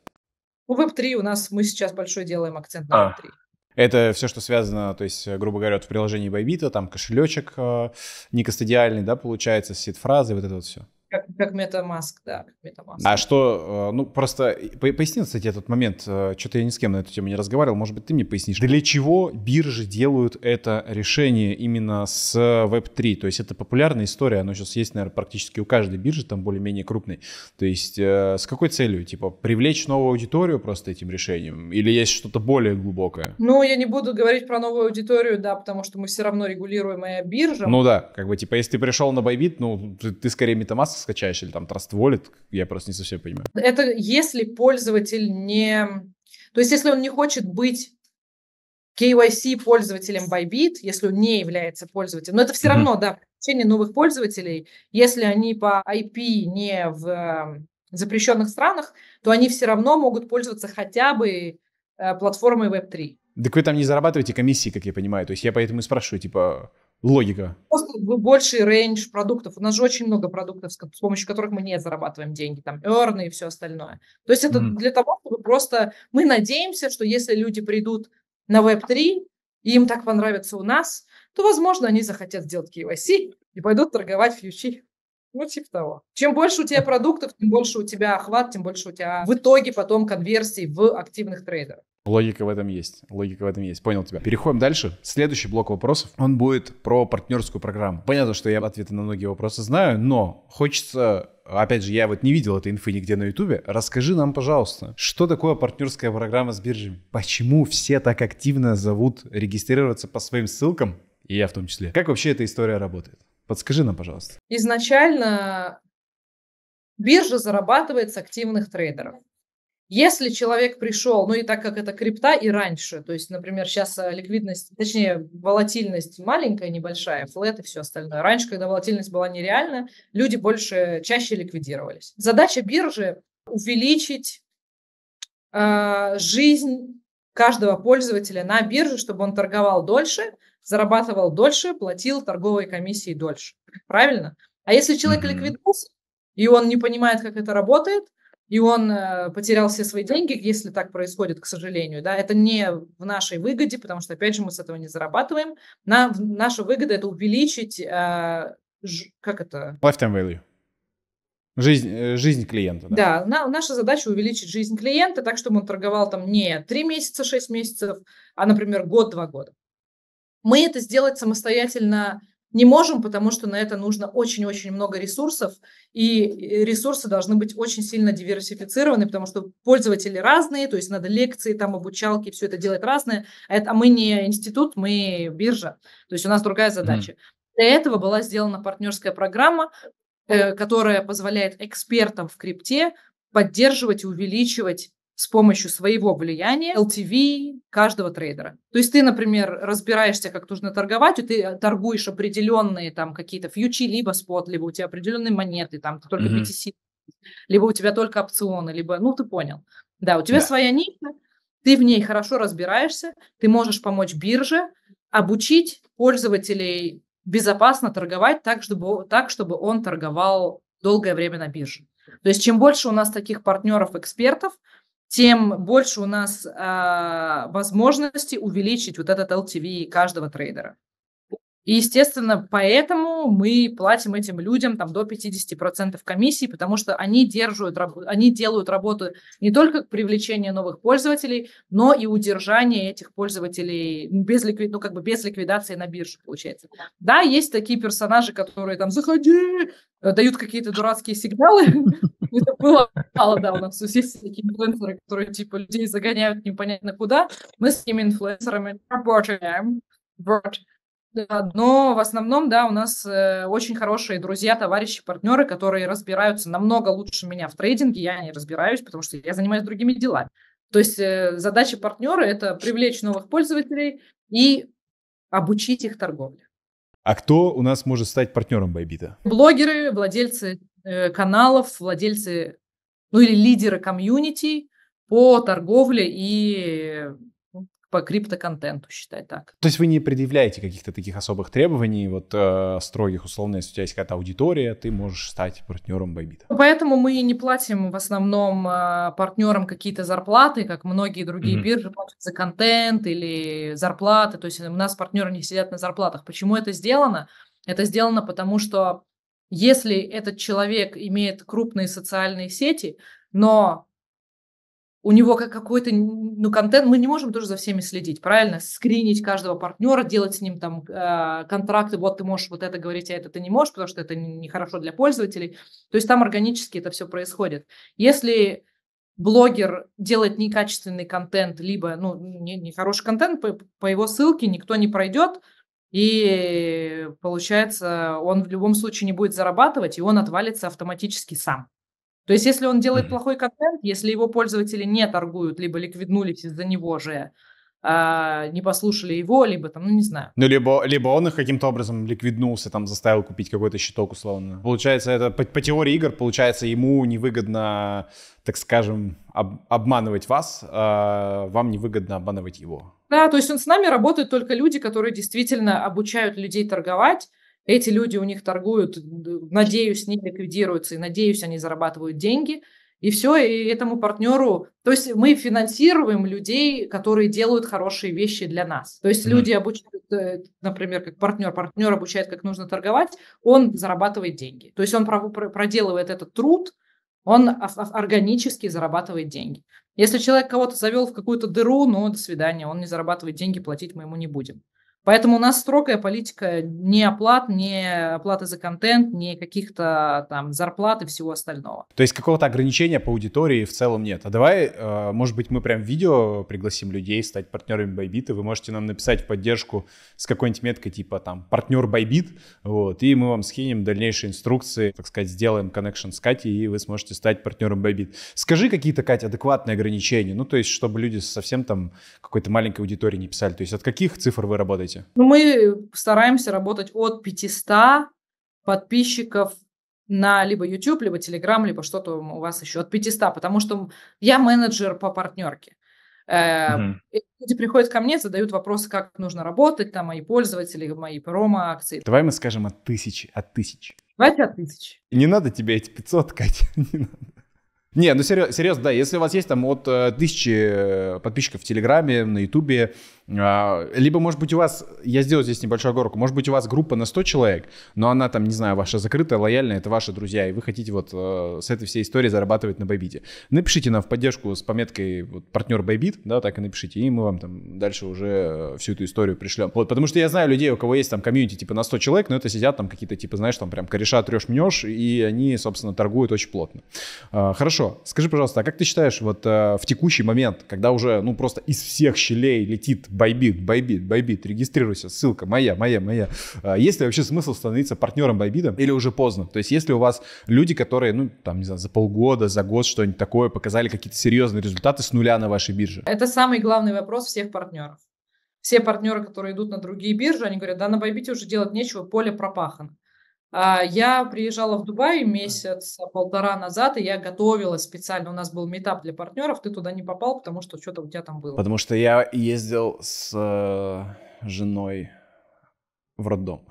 Ну, веб-3 у нас, мы сейчас большой делаем акцент на а. веб-3. Это все, что связано, то есть, э, грубо говоря, вот в приложении Байбита, там кошелечек э, некостадиальный, да, получается, сид-фразы, вот это вот все. Как, как MetaMask, да, как MetaMask. А что, э, ну просто э, поясни, кстати, этот момент, э, что-то я ни с кем на эту тему не разговаривал, может быть, ты мне пояснишь. Для чего биржи делают это решение именно с Web3? То есть это популярная история, она сейчас есть, наверное, практически у каждой биржи, там более-менее крупной. То есть с какой целью? Типа привлечь новую аудиторию просто этим решением? Или есть что-то более глубокое? Ну, я не буду говорить про новую аудиторию, да, потому что мы все равно регулируемая биржа. Ну да, как бы типа если ты пришел на Bybit, ну ты, ты скорее MetaMask скачаешь или там Trust Wallet, я просто не совсем понимаю. Это если пользователь не... То есть если он не хочет быть KYC пользователем Bybit, если он не является пользователем, но это все равно, да, привлечение новых пользователей, если они по IP не в эм, запрещенных странах, то они все равно могут пользоваться хотя бы э, платформой Web3. Так вы там не зарабатываете комиссии, как я понимаю. То есть я поэтому и спрашиваю, типа, логика. Просто больше рейндж продуктов. У нас же очень много продуктов, с помощью которых мы не зарабатываем деньги, там, эрны и все остальное. То есть это mm. для того, чтобы просто... Мы надеемся, что если люди придут на Web3, и им так понравится у нас, то, возможно, они захотят сделать KYC и пойдут торговать фьючи. Ну, типа того. Чем больше у тебя продуктов, тем больше у тебя охват, тем больше у тебя в итоге потом конверсий в активных трейдеров. Логика в этом есть. Логика в этом есть. Понял тебя. Переходим дальше. Следующий блок вопросов, он будет про партнерскую программу. Понятно, что я ответы на многие вопросы знаю, но хочется опять же, я вот не видел этой инфы нигде на Ютубе. Расскажи нам, пожалуйста, что такое партнерская программа с биржами? Почему все так активно зовут регистрироваться по своим ссылкам, и я в том числе? Как вообще эта история работает? Подскажи нам, пожалуйста. Изначально биржа зарабатывает с активных трейдеров. Если человек пришел, ну и так как это крипта и раньше, то есть, например, сейчас э, ликвидность, точнее, волатильность маленькая, небольшая, флет и все остальное. Раньше, когда волатильность была нереальна, люди больше, чаще ликвидировались. Задача биржи – увеличить э, жизнь каждого пользователя на бирже, чтобы он торговал дольше, зарабатывал дольше, платил торговые комиссии дольше. Правильно? А если человек ликвиднулся, и он не понимает, как это работает – и он э, потерял все свои деньги, если так происходит, к сожалению. Да, это не в нашей выгоде, потому что, опять же, мы с этого не зарабатываем. На, наша выгода – это увеличить, э, как это? Lifetime value. Жизнь, э, жизнь клиента. Да, да на, наша задача увеличить жизнь клиента так, чтобы он торговал там не 3 месяца, 6 месяцев, а, например, год-два года. Мы это сделать самостоятельно не можем, потому что на это нужно очень-очень много ресурсов, и ресурсы должны быть очень сильно диверсифицированы, потому что пользователи разные, то есть надо лекции, там обучалки, все это делать разное, а, это, а мы не институт, мы биржа, то есть у нас другая задача. Mm. Для этого была сделана партнерская программа, э, которая позволяет экспертам в крипте поддерживать и увеличивать с помощью своего влияния LTV каждого трейдера. То есть ты, например, разбираешься, как нужно торговать, и ты э, торгуешь определенные там какие-то фьючи, либо спот, либо у тебя определенные монеты, там только mm-hmm. BTC, либо у тебя только опционы, либо, ну, ты понял. Да, у тебя yeah. своя ниша, ты в ней хорошо разбираешься, ты можешь помочь бирже обучить пользователей безопасно торговать так, чтобы, так, чтобы он торговал долгое время на бирже. То есть чем больше у нас таких партнеров-экспертов, тем больше у нас а, возможности увеличить вот этот LTV каждого трейдера. И, естественно, поэтому мы платим этим людям там, до 50% комиссии, потому что они, держат, они делают работу не только к новых пользователей, но и удержание этих пользователей без, ликви, ну, как бы без ликвидации на бирже, получается. Да, есть такие персонажи, которые там «заходи», э, дают какие-то дурацкие сигналы. Это было, мало да, у нас тут есть такие инфлюенсеры, которые типа людей загоняют непонятно куда. Мы с ними инфлюенсерами работаем. Да, но в основном, да, у нас э, очень хорошие друзья, товарищи, партнеры, которые разбираются намного лучше меня в трейдинге. Я не разбираюсь, потому что я занимаюсь другими делами. То есть э, задача партнера – это привлечь новых пользователей и обучить их торговле. А кто у нас может стать партнером Байбита? Блогеры, владельцы э, каналов, владельцы, ну или лидеры комьюнити по торговле и по криптоконтенту, считай так. То есть вы не предъявляете каких-то таких особых требований, вот э, строгих, условно, если у тебя есть какая-то аудитория, ты можешь стать партнером Байбита. Ну, поэтому мы не платим в основном э, партнерам какие-то зарплаты, как многие другие mm-hmm. биржи платят за контент или зарплаты, то есть у нас партнеры не сидят на зарплатах. Почему это сделано? Это сделано потому, что если этот человек имеет крупные социальные сети, но у него как какой-то ну, контент, мы не можем тоже за всеми следить, правильно? Скринить каждого партнера, делать с ним там э, контракты, вот ты можешь вот это говорить, а это ты не можешь, потому что это нехорошо для пользователей. То есть там органически это все происходит. Если блогер делает некачественный контент, либо ну, нехороший не контент, по, по его ссылке никто не пройдет, и получается, он в любом случае не будет зарабатывать, и он отвалится автоматически сам. То есть, если он делает плохой контент, если его пользователи не торгуют, либо ликвиднулись из-за него же, а, не послушали его, либо там, ну не знаю. Ну, либо, либо он их каким-то образом ликвиднулся, там заставил купить какой-то щиток условно. Получается, это по, по теории игр, получается, ему невыгодно, так скажем, об, обманывать вас, а вам невыгодно обманывать его. Да, то есть он с нами работают только люди, которые действительно обучают людей торговать, эти люди у них торгуют, надеюсь, не ликвидируются, и надеюсь, они зарабатывают деньги. И все, и этому партнеру... То есть мы финансируем людей, которые делают хорошие вещи для нас. То есть люди обучают, э, например, как партнер, партнер обучает, как нужно торговать, он зарабатывает деньги. То есть он проделывает этот труд, он органически зарабатывает деньги. Если человек кого-то завел в какую-то дыру, ну, до свидания, он не зарабатывает деньги, платить мы ему не будем. Поэтому у нас строгая политика не оплат, не оплаты за контент, не каких-то там зарплат и всего остального. То есть какого-то ограничения по аудитории в целом нет. А давай, э, может быть, мы прям видео пригласим людей стать партнерами Байбит, и вы можете нам написать в поддержку с какой-нибудь меткой типа там партнер Байбит, вот, и мы вам скинем дальнейшие инструкции, так сказать, сделаем коннекшн с Катей, и вы сможете стать партнером Байбит. Скажи какие-то, Катя, адекватные ограничения, ну, то есть, чтобы люди совсем там какой-то маленькой аудитории не писали, то есть от каких цифр вы работаете? делаете? Ну, мы стараемся работать от 500 подписчиков на либо YouTube, либо Telegram, либо что-то у вас еще от 500, потому что я менеджер по партнерке. Mm-hmm. Э, люди приходят ко мне, задают вопросы, как нужно работать, там мои пользователи, мои промо-акции. Давай мы скажем от тысячи, от тысяч. Давайте от тысяч. Не надо тебе эти 500, Катя, не надо. Не, ну серьезно, серьез, да, если у вас есть там от э, тысячи э, подписчиков в Телеграме, на Ютубе, а, либо, может быть, у вас, я сделал здесь небольшую горку, может быть, у вас группа на 100 человек, но она там, не знаю, ваша закрытая, лояльная, это ваши друзья, и вы хотите вот э, с этой всей истории зарабатывать на Байбите. Напишите нам в поддержку с пометкой вот, партнер Байбит, да, так и напишите, и мы вам там дальше уже э, всю эту историю пришлем. Вот, потому что я знаю людей, у кого есть там комьюнити типа на 100 человек, но это сидят там какие-то типа, знаешь, там прям кореша трешь мнешь, и они, собственно, торгуют очень плотно. Э, хорошо, скажи, пожалуйста, а как ты считаешь, вот э, в текущий момент, когда уже, ну, просто из всех щелей летит Байбит, Байбит, Байбит, регистрируйся, ссылка моя, моя, моя. А есть ли вообще смысл становиться партнером Байбита или уже поздно? То есть если у вас люди, которые, ну, там, не знаю, за полгода, за год что-нибудь такое показали какие-то серьезные результаты с нуля на вашей бирже? Это самый главный вопрос всех партнеров. Все партнеры, которые идут на другие биржи, они говорят, да, на Байбите уже делать нечего, поле пропахано. А, я приезжала в Дубай месяц-полтора назад, и я готовилась специально. У нас был метап для партнеров, ты туда не попал, потому что что-то у тебя там было. Потому что я ездил с э, женой в роддом.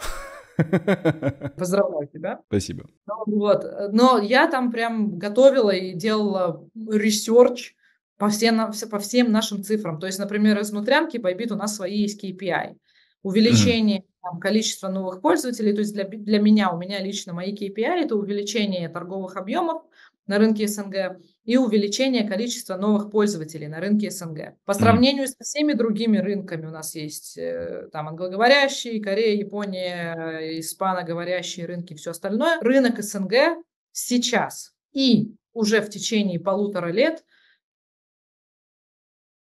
Поздравляю тебя. Спасибо. Ну, вот. Но я там прям готовила и делала ресерч по всем, по всем нашим цифрам. То есть, например, из внутрянки Байбит у нас свои есть KPI увеличение там, количества новых пользователей. То есть для, для меня, у меня лично мои KPI – это увеличение торговых объемов на рынке СНГ и увеличение количества новых пользователей на рынке СНГ. По сравнению со всеми другими рынками у нас есть э, там англоговорящие, Корея, Япония, испаноговорящие рынки все остальное. Рынок СНГ сейчас и уже в течение полутора лет –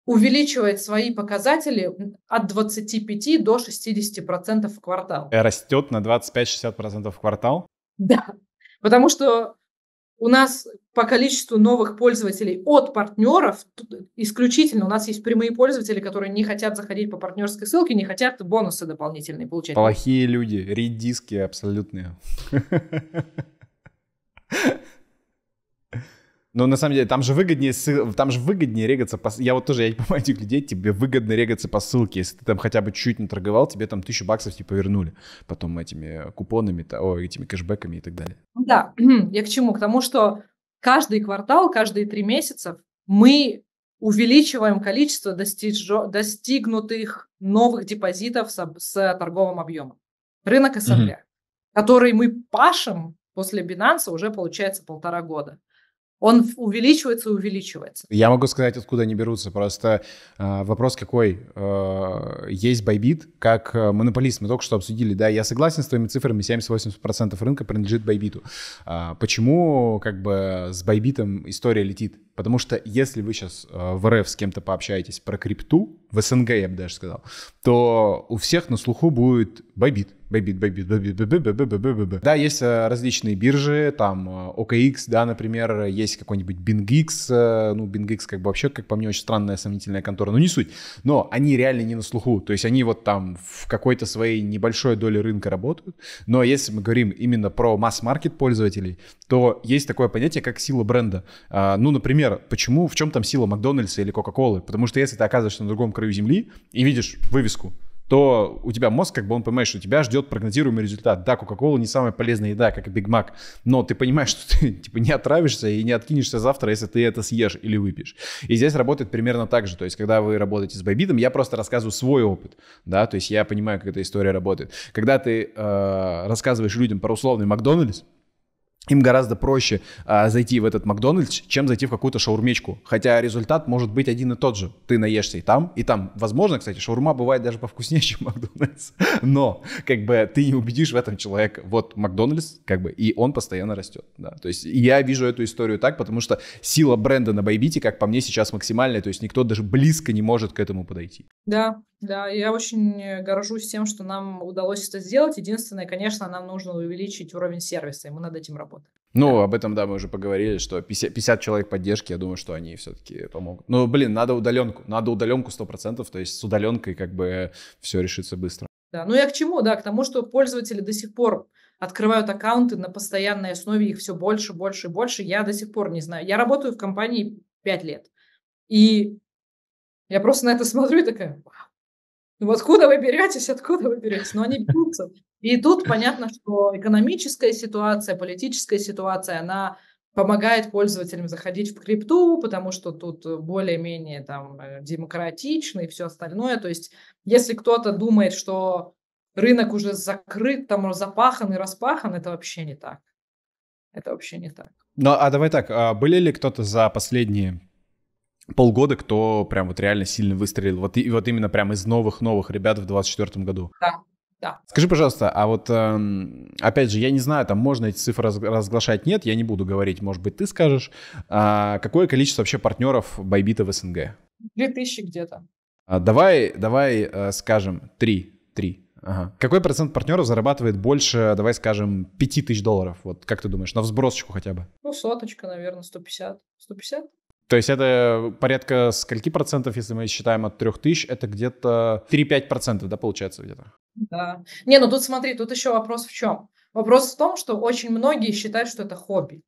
увеличивает свои показатели от 25 до 60% процентов в квартал. Э, Растет на 25-60% процентов в квартал? Да, потому что у нас по количеству новых пользователей от партнеров исключительно у нас есть прямые пользователи, которые не хотят заходить по партнерской ссылке, не хотят бонусы дополнительные получать. Плохие люди, редиски абсолютные. Но на самом деле там же выгоднее, там же выгоднее регаться по... Я вот тоже, я не понимаю этих людей, тебе выгодно регаться по ссылке. Если ты там хотя бы чуть чуть не торговал, тебе там тысячу баксов типа вернули потом этими купонами, о, этими кэшбэками и так далее. Ну да, я к чему? К тому, что каждый квартал, каждые три месяца мы увеличиваем количество достиж... достигнутых новых депозитов с, с торговым объемом. Рынок СНГ, mm-hmm. который мы пашем после Binance уже, получается, полтора года. Он увеличивается и увеличивается. Я могу сказать, откуда они берутся. Просто э, вопрос какой. Э, есть Байбит как э, монополист. Мы только что обсудили, да, я согласен с твоими цифрами, 70-80% рынка принадлежит Байбиту. Э, а, почему как бы с Байбитом история летит? Потому что если вы сейчас э, в РФ с кем-то пообщаетесь про крипту, в СНГ я бы даже сказал, то у всех на слуху будет Байбит Bybit, Bybit, Bybit, Bybit, Bybit, Да, есть э, различные биржи, там э, OKX, да, например, есть какой-нибудь BingX, э, ну, BingX как бы вообще, как по мне, очень странная, сомнительная контора, но не суть. Но они реально не на слуху, то есть они вот там в какой-то своей небольшой доли рынка работают, но если мы говорим именно про масс-маркет пользователей, то есть такое понятие, как сила бренда. А, ну, например, почему, в чем там сила Макдональдса или Кока-Колы? Потому что если ты оказываешься на другом краю земли и видишь вывеску то у тебя мозг, как бы он понимает, что тебя ждет прогнозируемый результат. Да, Кока-Кола не самая полезная еда, как и Биг Мак, но ты понимаешь, что ты типа не отравишься и не откинешься завтра, если ты это съешь или выпьешь. И здесь работает примерно так же. То есть, когда вы работаете с Байбитом, я просто рассказываю свой опыт, да, то есть я понимаю, как эта история работает. Когда ты э, рассказываешь людям про условный Макдональдс, им гораздо проще а, зайти в этот Макдональдс, чем зайти в какую-то шаурмечку. Хотя результат может быть один и тот же. Ты наешься и там, и там. Возможно, кстати, шаурма бывает даже повкуснее, чем Макдональдс. Но, как бы, ты не убедишь в этом человека. Вот Макдональдс, как бы, и он постоянно растет. Да. То есть я вижу эту историю так, потому что сила бренда на Байбите, как по мне, сейчас максимальная. То есть никто даже близко не может к этому подойти. Да, да, я очень э, горжусь тем, что нам удалось это сделать. Единственное, конечно, нам нужно увеличить уровень сервиса, и мы над этим работаем. Ну, да. об этом, да, мы уже поговорили, что 50, человек поддержки, я думаю, что они все-таки помогут. Ну, блин, надо удаленку, надо удаленку 100%, то есть с удаленкой как бы все решится быстро. Да, ну я к чему, да, к тому, что пользователи до сих пор открывают аккаунты на постоянной основе, их все больше, больше и больше. Я до сих пор не знаю. Я работаю в компании 5 лет, и я просто на это смотрю и такая, вау, ну, откуда вы беретесь, откуда вы беретесь? Но они бьются. И тут понятно, что экономическая ситуация, политическая ситуация, она помогает пользователям заходить в крипту, потому что тут более-менее там э, демократично и все остальное. То есть, если кто-то думает, что рынок уже закрыт, там запахан и распахан, это вообще не так. Это вообще не так. Ну, а давай так, а были ли кто-то за последние полгода, кто прям вот реально сильно выстрелил. Вот, и, вот именно прям из новых-новых ребят в 2024 году. Да, да. Скажи, пожалуйста, а вот, эм, опять же, я не знаю, там можно эти цифры раз, разглашать, нет, я не буду говорить, может быть, ты скажешь. А какое количество вообще партнеров Байбита в СНГ? Две тысячи где-то. А, давай, давай э, скажем, три, три. Ага. Какой процент партнеров зарабатывает больше, давай скажем, 5000 долларов? Вот как ты думаешь, на взбросочку хотя бы? Ну, соточка, наверное, 150. 150? То есть это порядка скольки процентов, если мы считаем от 3000, это где-то 3-5 процентов, да, получается где-то? Да. Не, ну тут смотри, тут еще вопрос в чем? Вопрос в том, что очень многие считают, что это хобби.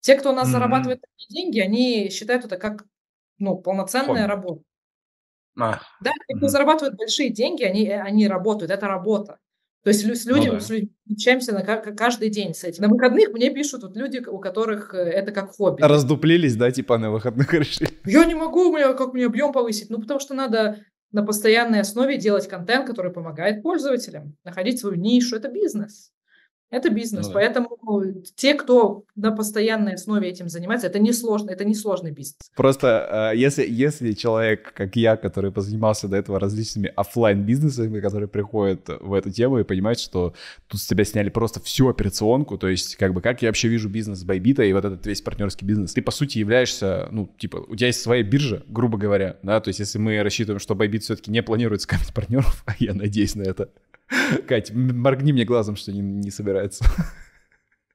Те, кто у нас mm-hmm. зарабатывает деньги, они считают это как ну, полноценная хобби. работа. А. Да, те, кто mm-hmm. зарабатывают большие деньги, они, э, они работают, это работа. То есть с людьми, ну, да. с людьми общаемся на каждый день с этим. На выходных мне пишут вот люди, у которых э, это как хобби. Раздуплились, да, типа на выходных решили? Я не могу, у меня, как мне объем повысить? Ну, потому что надо на постоянной основе делать контент, который помогает пользователям, находить свою нишу. Это бизнес. Это бизнес, да. поэтому те, кто на постоянной основе этим занимается, это не это несложный бизнес. Просто э, если, если человек, как я, который позанимался до этого различными офлайн бизнесами который приходит в эту тему и понимает, что тут с тебя сняли просто всю операционку, то есть как бы как я вообще вижу бизнес Байбита и вот этот весь партнерский бизнес, ты по сути являешься, ну типа у тебя есть своя биржа, грубо говоря, да, то есть если мы рассчитываем, что Байбит все-таки не планирует скамить партнеров, а я надеюсь на это, Кать, моргни мне глазом, что не, не собирается.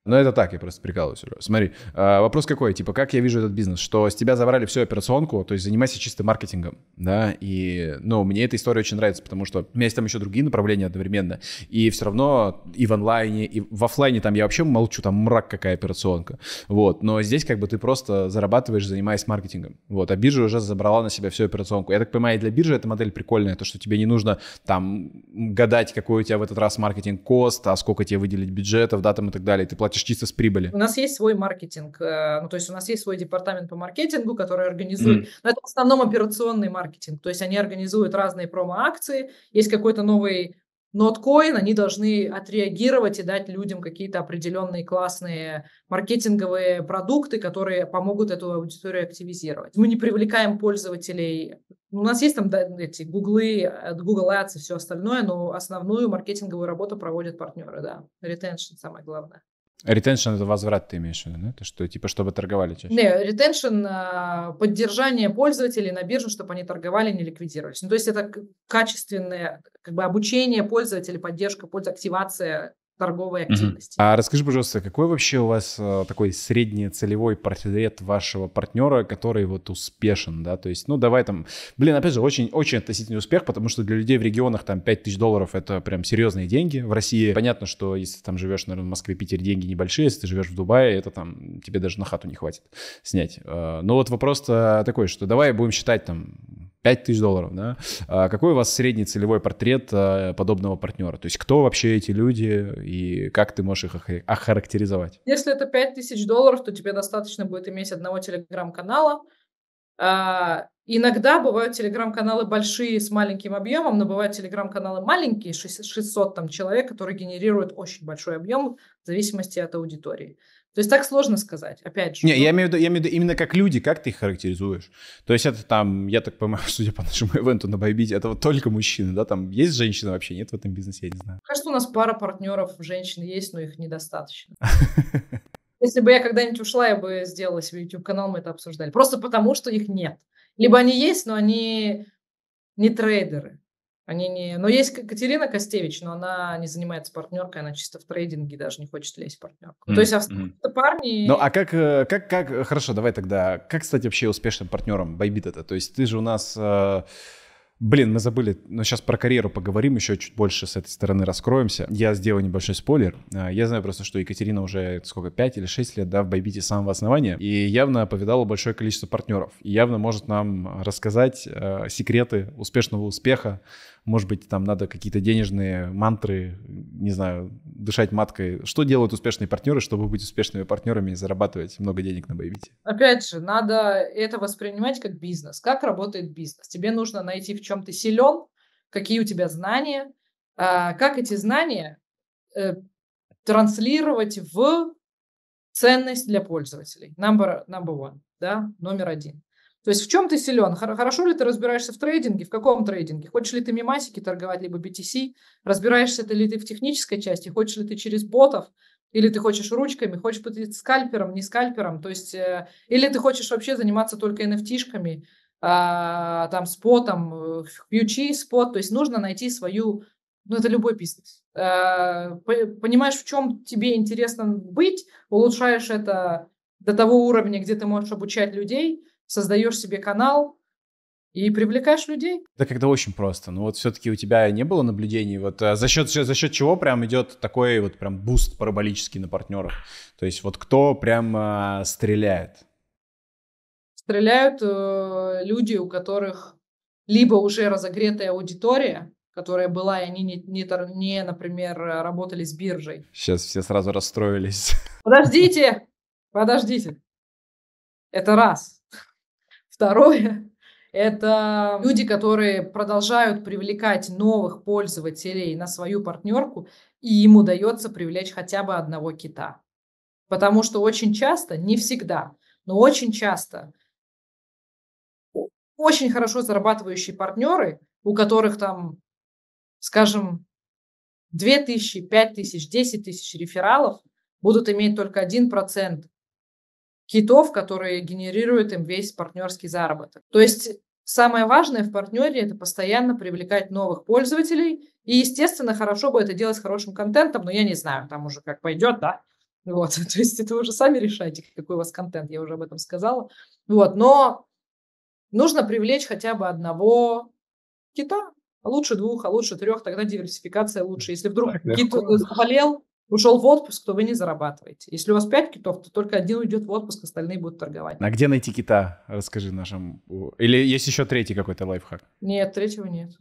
Но это так, я просто прикалываюсь уже. Смотри, а, вопрос какой, типа, как я вижу этот бизнес, что с тебя забрали всю операционку, то есть занимайся чисто маркетингом, да, и, ну, мне эта история очень нравится, потому что у меня есть там еще другие направления одновременно, и все равно и в онлайне, и в офлайне там я вообще молчу, там мрак какая операционка, вот, но здесь как бы ты просто зарабатываешь, занимаясь маркетингом, вот, а биржа уже забрала на себя всю операционку. Я так понимаю, для биржи эта модель прикольная, то, что тебе не нужно там гадать, какой у тебя в этот раз маркетинг-кост, а сколько тебе выделить бюджетов, да, там и так далее, ты платишь платишь чисто с прибыли? У нас есть свой маркетинг, э, ну, то есть у нас есть свой департамент по маркетингу, который организует, mm. но это в основном операционный маркетинг, то есть они организуют разные промо-акции, есть какой-то новый ноткоин, они должны отреагировать и дать людям какие-то определенные классные маркетинговые продукты, которые помогут эту аудиторию активизировать. Мы не привлекаем пользователей. У нас есть там да, эти гуглы, э, Google Ads и все остальное, но основную маркетинговую работу проводят партнеры, да. Ретеншн самое главное. Ретеншн это возврат, ты имеешь в виду, да? Это что, типа, чтобы торговали чаще? Не, ретеншн э, – поддержание пользователей на биржу, чтобы они торговали, не ликвидировались. Ну, то есть это качественное как бы, обучение пользователей, поддержка, польза, активация торговой активности. А расскажи, пожалуйста, какой вообще у вас э, такой средний целевой портрет вашего партнера, который вот успешен, да, то есть, ну, давай там, блин, опять же, очень-очень относительный успех, потому что для людей в регионах там 5 тысяч долларов — это прям серьезные деньги в России. Понятно, что если там живешь, наверное, в Москве, Питере, деньги небольшие, если ты живешь в Дубае, это там тебе даже на хату не хватит снять. Э, но вот вопрос такой, что давай будем считать там 5 тысяч долларов, да? А какой у вас средний целевой портрет а, подобного партнера? То есть кто вообще эти люди и как ты можешь их охарактеризовать? Если это 5 тысяч долларов, то тебе достаточно будет иметь одного телеграм-канала. А, иногда бывают телеграм-каналы большие с маленьким объемом, но бывают телеграм-каналы маленькие, 600 там, человек, которые генерируют очень большой объем в зависимости от аудитории. То есть так сложно сказать, опять же. Не, я ну. имею, в виду, я имею в виду именно как люди, как ты их характеризуешь. То есть это там, я так понимаю, судя по нашему ивенту на Байбите, это вот только мужчины, да? Там есть женщины вообще, нет в этом бизнесе, я не знаю. Кажется, у нас пара партнеров женщин есть, но их недостаточно. Если бы я когда-нибудь ушла, я бы сделала себе YouTube-канал, мы это обсуждали. Просто потому, что их нет. Либо они есть, но они не трейдеры. Они не... Но есть Катерина Костевич, но она не занимается партнеркой, она чисто в трейдинге даже не хочет лезть в партнерку. Mm-hmm. То есть это а парни... Ну а как, э, как, как... Хорошо, давай тогда. Как стать вообще успешным партнером Байбит это? То есть ты же у нас... Э, блин, мы забыли, но ну, сейчас про карьеру поговорим, еще чуть больше с этой стороны раскроемся. Я сделаю небольшой спойлер. Э, я знаю просто, что Екатерина уже сколько, 5 или 6 лет, да, в Байбите с самого основания, и явно повидала большое количество партнеров, и явно может нам рассказать э, секреты успешного успеха может быть, там надо какие-то денежные мантры, не знаю, дышать маткой. Что делают успешные партнеры, чтобы быть успешными партнерами и зарабатывать много денег на боевите? Опять же, надо это воспринимать как бизнес. Как работает бизнес? Тебе нужно найти, в чем ты силен, какие у тебя знания, а, как эти знания э, транслировать в ценность для пользователей. Number, number one, да, номер один. То есть в чем ты силен? Хорошо ли ты разбираешься в трейдинге? В каком трейдинге? Хочешь ли ты мемасики торговать, либо BTC? Разбираешься ты ли ты в технической части? Хочешь ли ты через ботов? Или ты хочешь ручками, хочешь быть скальпером, не скальпером? То есть, э, или ты хочешь вообще заниматься только NFT-шками, э, а, там, спотом, э, фьючи, спот. То есть нужно найти свою ну, это любой бизнес. Э, понимаешь, в чем тебе интересно быть, улучшаешь это до того уровня, где ты можешь обучать людей, создаешь себе канал, и привлекаешь людей. Да как-то очень просто. Ну вот все-таки у тебя не было наблюдений, вот а, за счет, за счет чего прям идет такой вот прям буст параболический на партнерах То есть вот кто прям а, стреляет? Стреляют э, люди, у которых либо уже разогретая аудитория, которая была, и они не, не, не, например, работали с биржей. Сейчас все сразу расстроились. Подождите, подождите. Это раз. Второе – это люди, которые продолжают привлекать новых пользователей на свою партнерку, и им удается привлечь хотя бы одного кита. Потому что очень часто, не всегда, но очень часто очень хорошо зарабатывающие партнеры, у которых там, скажем, 2 тысячи, 5 тысяч, 10 тысяч рефералов, будут иметь только 1% китов, которые генерируют им весь партнерский заработок. То есть самое важное в партнере – это постоянно привлекать новых пользователей. И, естественно, хорошо бы это делать с хорошим контентом, но я не знаю, там уже как пойдет, да? Вот, то есть это вы уже сами решайте, какой у вас контент, я уже об этом сказала. Вот, но нужно привлечь хотя бы одного кита, а лучше двух, а лучше трех, тогда диверсификация лучше. Если вдруг так, кит э, заболел, ушел в отпуск, то вы не зарабатываете. Если у вас пять китов, то только один уйдет в отпуск, остальные будут торговать. А где найти кита? Расскажи нашим. Или есть еще третий какой-то лайфхак? Нет, третьего нет.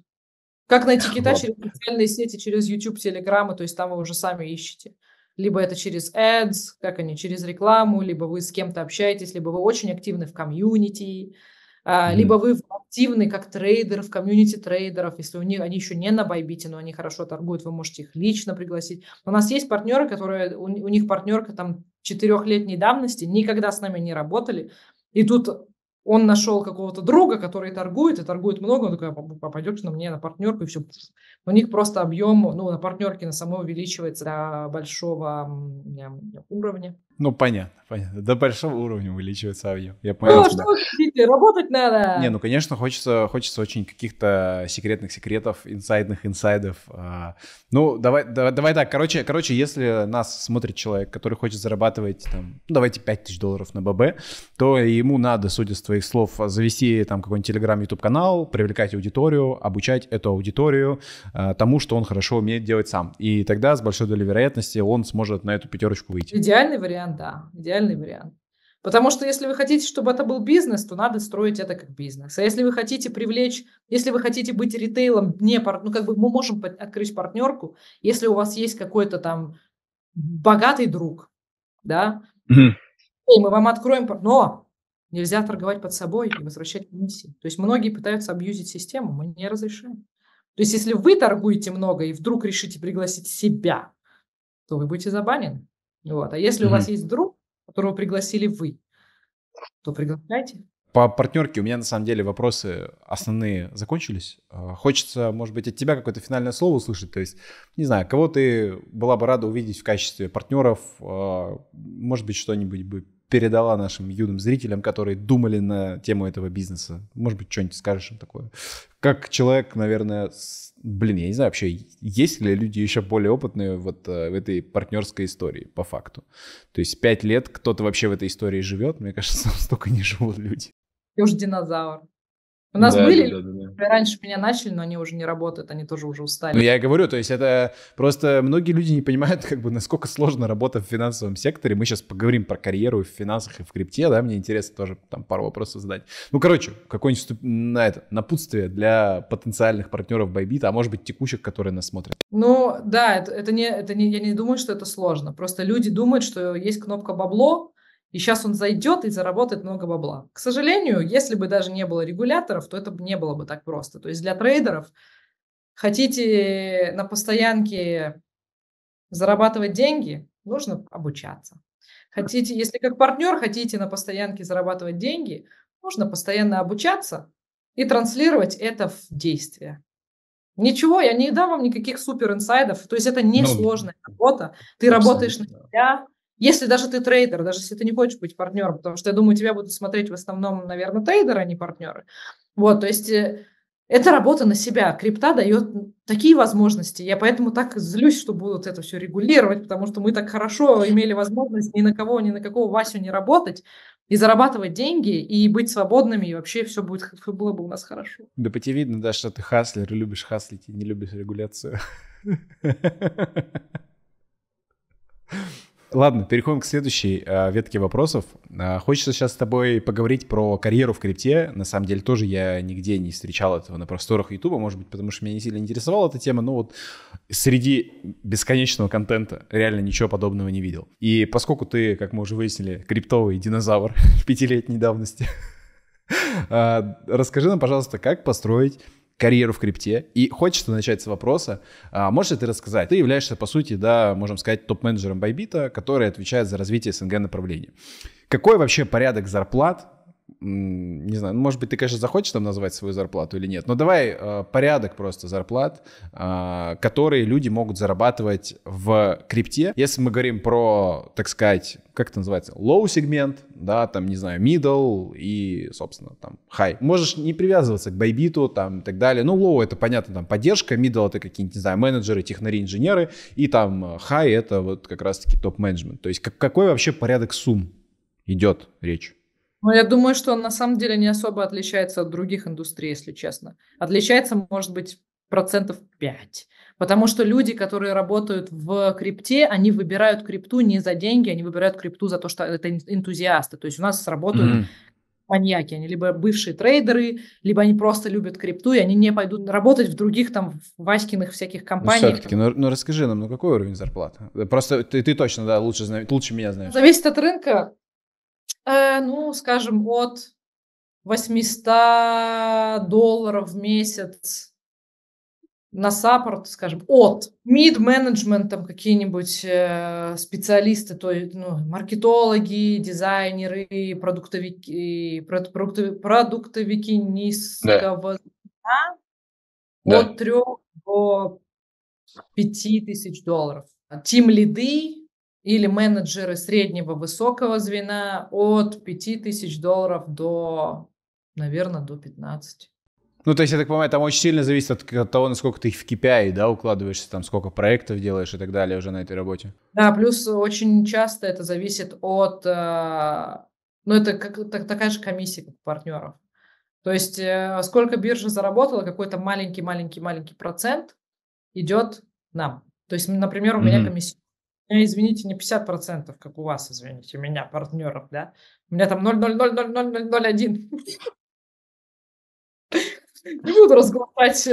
Как найти кита вот. через социальные сети, через YouTube, Telegram, то есть там вы уже сами ищете. Либо это через ads, как они, через рекламу, либо вы с кем-то общаетесь, либо вы очень активны в комьюнити, а, либо вы активный, как трейдер в комьюнити трейдеров, если у них, они еще не на Байбите, но они хорошо торгуют, вы можете их лично пригласить. У нас есть партнеры, которые, у, у них партнерка там четырехлетней давности, никогда с нами не работали, и тут он нашел какого-то друга, который торгует, и торгует много, он такой, «А, попадешь на мне на партнерку, и все. У них просто объем, ну, на партнерке на самой увеличивается до большого уровня. Ну, понятно, понятно. До большого уровня увеличивается объем. Я понял ну, что хотите? Работать надо! Не, ну, конечно, хочется, хочется очень каких-то секретных секретов, инсайдных инсайдов. А, ну, давай, давай, давай так, короче, короче, если нас смотрит человек, который хочет зарабатывать, там, ну, давайте 5000 долларов на ББ, то ему надо, судя с твоих слов, завести там какой-нибудь Telegram, YouTube канал, привлекать аудиторию, обучать эту аудиторию а, тому, что он хорошо умеет делать сам. И тогда с большой долей вероятности он сможет на эту пятерочку выйти. Идеальный вариант вариант, да, идеальный вариант. Потому что если вы хотите, чтобы это был бизнес, то надо строить это как бизнес. А если вы хотите привлечь, если вы хотите быть ритейлом, не пар... ну как бы мы можем открыть партнерку, если у вас есть какой-то там богатый друг, да, mm-hmm. и мы вам откроем, но нельзя торговать под собой и возвращать комиссии. То есть многие пытаются абьюзить систему, мы не разрешаем. То есть если вы торгуете много и вдруг решите пригласить себя, то вы будете забанены. Вот. А если mm-hmm. у вас есть друг, которого пригласили вы, то приглашайте. По партнерке у меня на самом деле вопросы основные закончились. А, хочется, может быть, от тебя какое-то финальное слово услышать. То есть, не знаю, кого ты была бы рада увидеть в качестве партнеров, а, может быть, что-нибудь бы передала нашим юным зрителям, которые думали на тему этого бизнеса? Может быть, что-нибудь скажешь им такое? Как человек, наверное, с... блин, я не знаю вообще, есть ли люди еще более опытные вот э, в этой партнерской истории по факту? То есть пять лет кто-то вообще в этой истории живет? Мне кажется, столько не живут люди. Ты уж динозавр. У нас да, были да, да, да. раньше меня начали, но они уже не работают, они тоже уже устали. Ну, я говорю, то есть это просто многие люди не понимают, как бы, насколько сложно работа в финансовом секторе. Мы сейчас поговорим про карьеру в финансах и в крипте, да, мне интересно тоже там пару вопросов задать. Ну, короче, какое-нибудь ступ... на это, напутствие для потенциальных партнеров Байбита, а может быть текущих, которые нас смотрят. Ну, да, это, это, не, это не, я не думаю, что это сложно. Просто люди думают, что есть кнопка бабло, и сейчас он зайдет и заработает много бабла. К сожалению, если бы даже не было регуляторов, то это не было бы так просто. То есть для трейдеров хотите на постоянке зарабатывать деньги, нужно обучаться. Хотите, если как партнер хотите на постоянке зарабатывать деньги, нужно постоянно обучаться и транслировать это в действие. Ничего, я не дам вам никаких супер инсайдов. То есть это не ну, сложная работа. Ты работаешь на себя, если даже ты трейдер, даже если ты не хочешь быть партнером, потому что я думаю, тебя будут смотреть в основном, наверное, трейдеры, а не партнеры. Вот, то есть э, это работа на себя. Крипта дает такие возможности. Я поэтому так злюсь, что будут это все регулировать, потому что мы так хорошо имели возможность ни на кого, ни на какого Васю не работать и зарабатывать деньги, и быть свободными, и вообще все будет, было бы у нас хорошо. Да по тебе видно, да, что ты хаслер, любишь хаслить и не любишь регуляцию. Ладно, переходим к следующей э, ветке вопросов. Э, хочется сейчас с тобой поговорить про карьеру в крипте. На самом деле тоже я нигде не встречал этого на просторах Ютуба, может быть, потому что меня не сильно интересовала эта тема, но вот среди бесконечного контента реально ничего подобного не видел. И поскольку ты, как мы уже выяснили, криптовый динозавр в пятилетней давности, э, расскажи нам, пожалуйста, как построить карьеру в крипте. И хочется начать с вопроса, а, можешь ли ты рассказать? Ты являешься, по сути, да, можем сказать, топ-менеджером Байбита, который отвечает за развитие СНГ направления. Какой вообще порядок зарплат не знаю, ну, может быть, ты, конечно, захочешь там назвать свою зарплату или нет, но давай э, порядок просто зарплат, э, которые люди могут зарабатывать в крипте. Если мы говорим про, так сказать, как это называется, low сегмент, да, там, не знаю, middle и, собственно, там, high. Можешь не привязываться к байбиту, там, и так далее. Ну, low это, понятно, там, поддержка, middle это какие-нибудь, не знаю, менеджеры, технари, инженеры, и там high это вот как раз-таки топ-менеджмент. То есть как, какой вообще порядок сумм идет речь? Ну, я думаю, что он на самом деле не особо отличается от других индустрий, если честно. Отличается, может быть, процентов 5. Потому что люди, которые работают в крипте, они выбирают крипту не за деньги, они выбирают крипту за то, что это энтузиасты. То есть у нас работают mm-hmm маньяки. Они либо бывшие трейдеры, либо они просто любят крипту, и они не пойдут работать в других там в Васькиных всяких ну, компаниях. Ну, все-таки, ну, ну расскажи нам, ну какой уровень зарплаты? Просто ты, ты точно, да, лучше, зна... лучше меня знаешь. Зависит от рынка. Э, ну, скажем, от 800 долларов в месяц на саппорт, скажем, от мид-менеджмент, там какие-нибудь э, специалисты, то есть ну, маркетологи, дизайнеры, продуктовики, продуктовики, продуктовики низкого да. Да. от 3 до пяти тысяч долларов. Тим лиды или менеджеры среднего высокого звена от 5000 долларов до, наверное, до 15. Ну, то есть, я так понимаю, там очень сильно зависит от, того, насколько ты их в KPI, да, укладываешься, там, сколько проектов делаешь и так далее уже на этой работе. Да, плюс очень часто это зависит от, э, ну, это как, так, такая же комиссия, как партнеров. То есть, э, сколько биржа заработала, какой-то маленький-маленький-маленький процент идет нам. То есть, например, у mm-hmm. меня комиссия меня, извините, не 50%, как у вас, извините, меня, партнеров, да? У меня там 0,0000001. Не буду разглашать,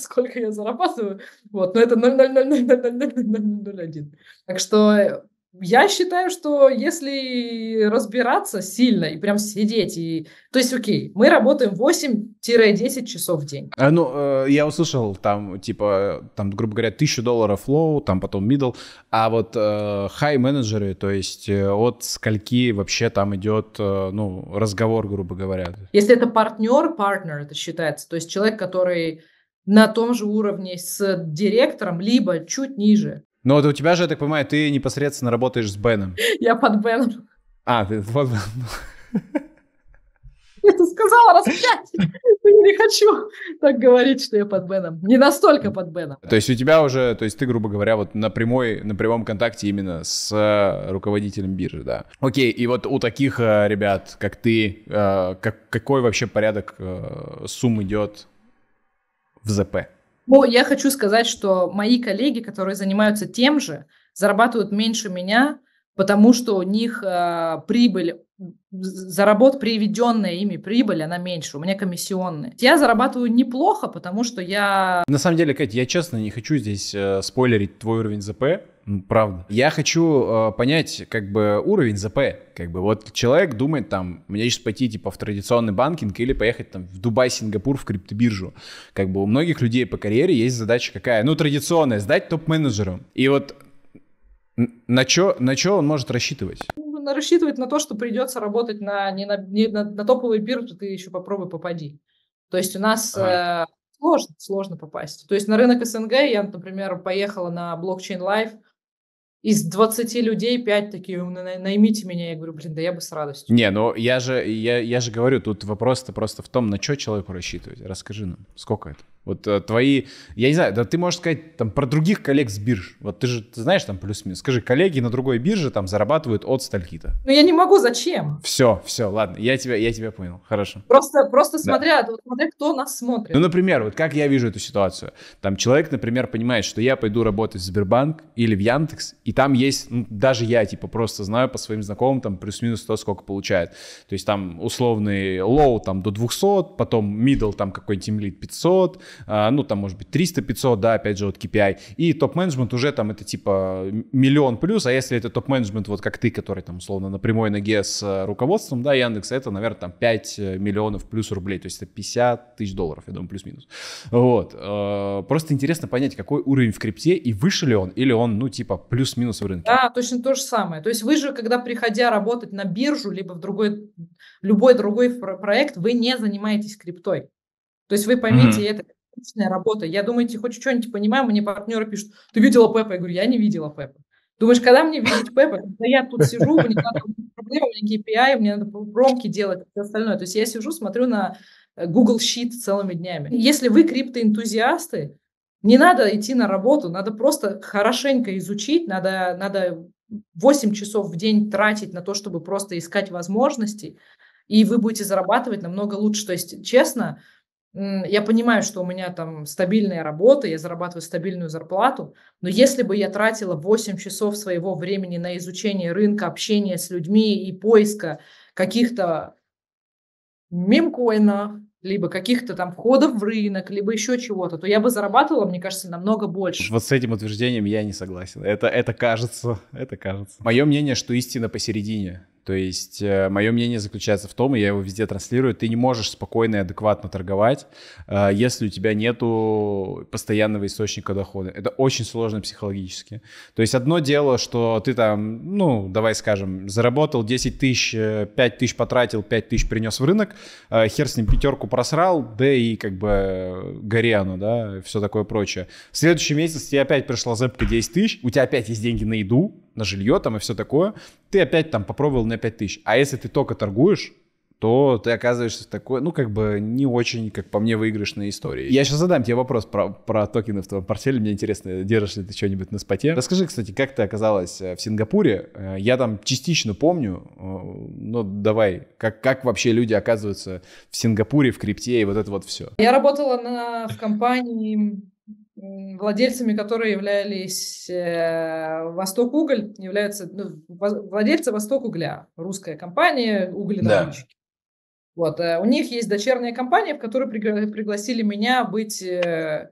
сколько я зарабатываю, вот, но это 0,0000001. Так что я считаю, что если разбираться сильно и прям сидеть, и... то есть, окей, мы работаем 8-10 часов в день. А, ну, э, я услышал там, типа, там, грубо говоря, 1000 долларов лоу, там потом middle, а вот хай-менеджеры, э, то есть э, от скольки вообще там идет, э, ну, разговор, грубо говоря. Если это партнер, партнер это считается, то есть человек, который на том же уровне с директором, либо чуть ниже. Но вот у тебя же, я так понимаю, ты непосредственно работаешь с Беном. Я под Беном. А, ты под Беном. Я ты сказала раз пять. Я не хочу так говорить, что я под Беном. Не настолько под Беном. То есть у тебя уже, то есть ты, грубо говоря, вот на прямой, на прямом контакте именно с э, руководителем биржи, да. Окей, и вот у таких э, ребят, как ты, э, как, какой вообще порядок сумм идет в ЗП? Ну, я хочу сказать, что мои коллеги, которые занимаются тем же, зарабатывают меньше меня, потому что у них э, прибыль, заработ приведенная ими прибыль, она меньше, у меня комиссионная. Я зарабатываю неплохо, потому что я... На самом деле, Катя, я честно не хочу здесь э, спойлерить твой уровень ЗП, ну, правда. Я хочу э, понять, как бы, уровень ЗП. Как бы, вот человек думает, там, мне сейчас пойти, типа, в традиционный банкинг или поехать, там, в Дубай, Сингапур, в криптобиржу. Как бы, у многих людей по карьере есть задача какая? Ну, традиционная, сдать топ-менеджером. И вот на что на чё он может рассчитывать? Ну, рассчитывать на то, что придется работать на, не на, не на, на топовые биржи, ты еще попробуй попади. То есть у нас ага. э, сложно, сложно попасть. То есть на рынок СНГ я, например, поехала на блокчейн Live, из 20 людей 5 такие, «Ну, наймите меня. Я говорю, блин, да я бы с радостью. Не, ну я же, я, я же говорю, тут вопрос-то просто в том, на что человеку рассчитывать. Расскажи нам, сколько это? Вот э, твои, я не знаю, да ты можешь сказать там про других коллег с бирж. Вот ты же ты знаешь там плюс-минус. Скажи, коллеги на другой бирже там зарабатывают от стальки-то. Ну я не могу, зачем? Все, все, ладно, я тебя, я тебя понял, хорошо. Просто, просто да. смотря, смотря, кто нас смотрит. Ну, например, вот как я вижу эту ситуацию. Там человек, например, понимает, что я пойду работать в Сбербанк или в Яндекс, и там есть, ну, даже я типа просто знаю по своим знакомым там плюс-минус то, сколько получает. То есть там условный лоу там до 200, потом middle там какой-нибудь тимлит 500, а, ну, там, может быть, 300-500, да, опять же, вот KPI, и топ-менеджмент уже там это типа миллион плюс, а если это топ-менеджмент, вот как ты, который там, условно, на прямой ноге с э, руководством, да, Яндекса, это, наверное, там 5 э, миллионов плюс рублей, то есть это 50 тысяч долларов, я думаю, плюс-минус. Вот. Э, просто интересно понять, какой уровень в крипте и выше ли он, или он, ну, типа, плюс-минус в рынке. Да, точно то же самое. То есть вы же, когда приходя работать на биржу, либо в другой, любой другой проект, вы не занимаетесь криптой. То есть вы поймите mm-hmm. это личная работа. Я думаю, хоть что-нибудь понимаю, мне партнеры пишут, ты видела Пеппа? Я говорю, я не видела Пеппа. Думаешь, когда мне видеть Пеппа? Когда я тут сижу, мне надо проблемы, у меня KPI, мне надо промки делать, все остальное. То есть я сижу, смотрю на э, Google Sheet целыми днями. Если вы криптоэнтузиасты, не надо идти на работу, надо просто хорошенько изучить, надо, надо 8 часов в день тратить на то, чтобы просто искать возможности, и вы будете зарабатывать намного лучше. То есть, честно, я понимаю, что у меня там стабильная работа, я зарабатываю стабильную зарплату, но если бы я тратила 8 часов своего времени на изучение рынка, общение с людьми и поиска каких-то мемкоинов, либо каких-то там входов в рынок, либо еще чего-то, то я бы зарабатывала, мне кажется, намного больше. Вот с этим утверждением я не согласен. Это, это кажется, это кажется. Мое мнение, что истина посередине. То есть э, мое мнение заключается в том, и я его везде транслирую, ты не можешь спокойно и адекватно торговать, э, если у тебя нету постоянного источника дохода. Это очень сложно психологически. То есть одно дело, что ты там, ну, давай скажем, заработал 10 тысяч, 5 э, тысяч потратил, 5 тысяч принес в рынок, хер с ним пятерку просрал, да и как бы горе оно, да, все такое прочее. В следующий месяц тебе опять пришла зэпка 10 тысяч, у тебя опять есть деньги на еду, на жилье там и все такое, ты опять там попробовал на 5 тысяч. А если ты только торгуешь, то ты оказываешься такой, ну, как бы не очень, как по мне, выигрышной истории. Я сейчас задам тебе вопрос про, про токены в твоем портфеле. Мне интересно, держишь ли ты что-нибудь на споте. Расскажи, кстати, как ты оказалась э, в Сингапуре? Э, я там частично помню, э, но давай, как, как вообще люди оказываются в Сингапуре, в крипте и вот это вот все. Я работала на, в компании владельцами которой являлись э, Восток Уголь, являются ну, владельцы Восток Угля, русская компания угледобытчики. Да. Вот, э, у них есть дочерняя компания, в которую пригласили меня быть э,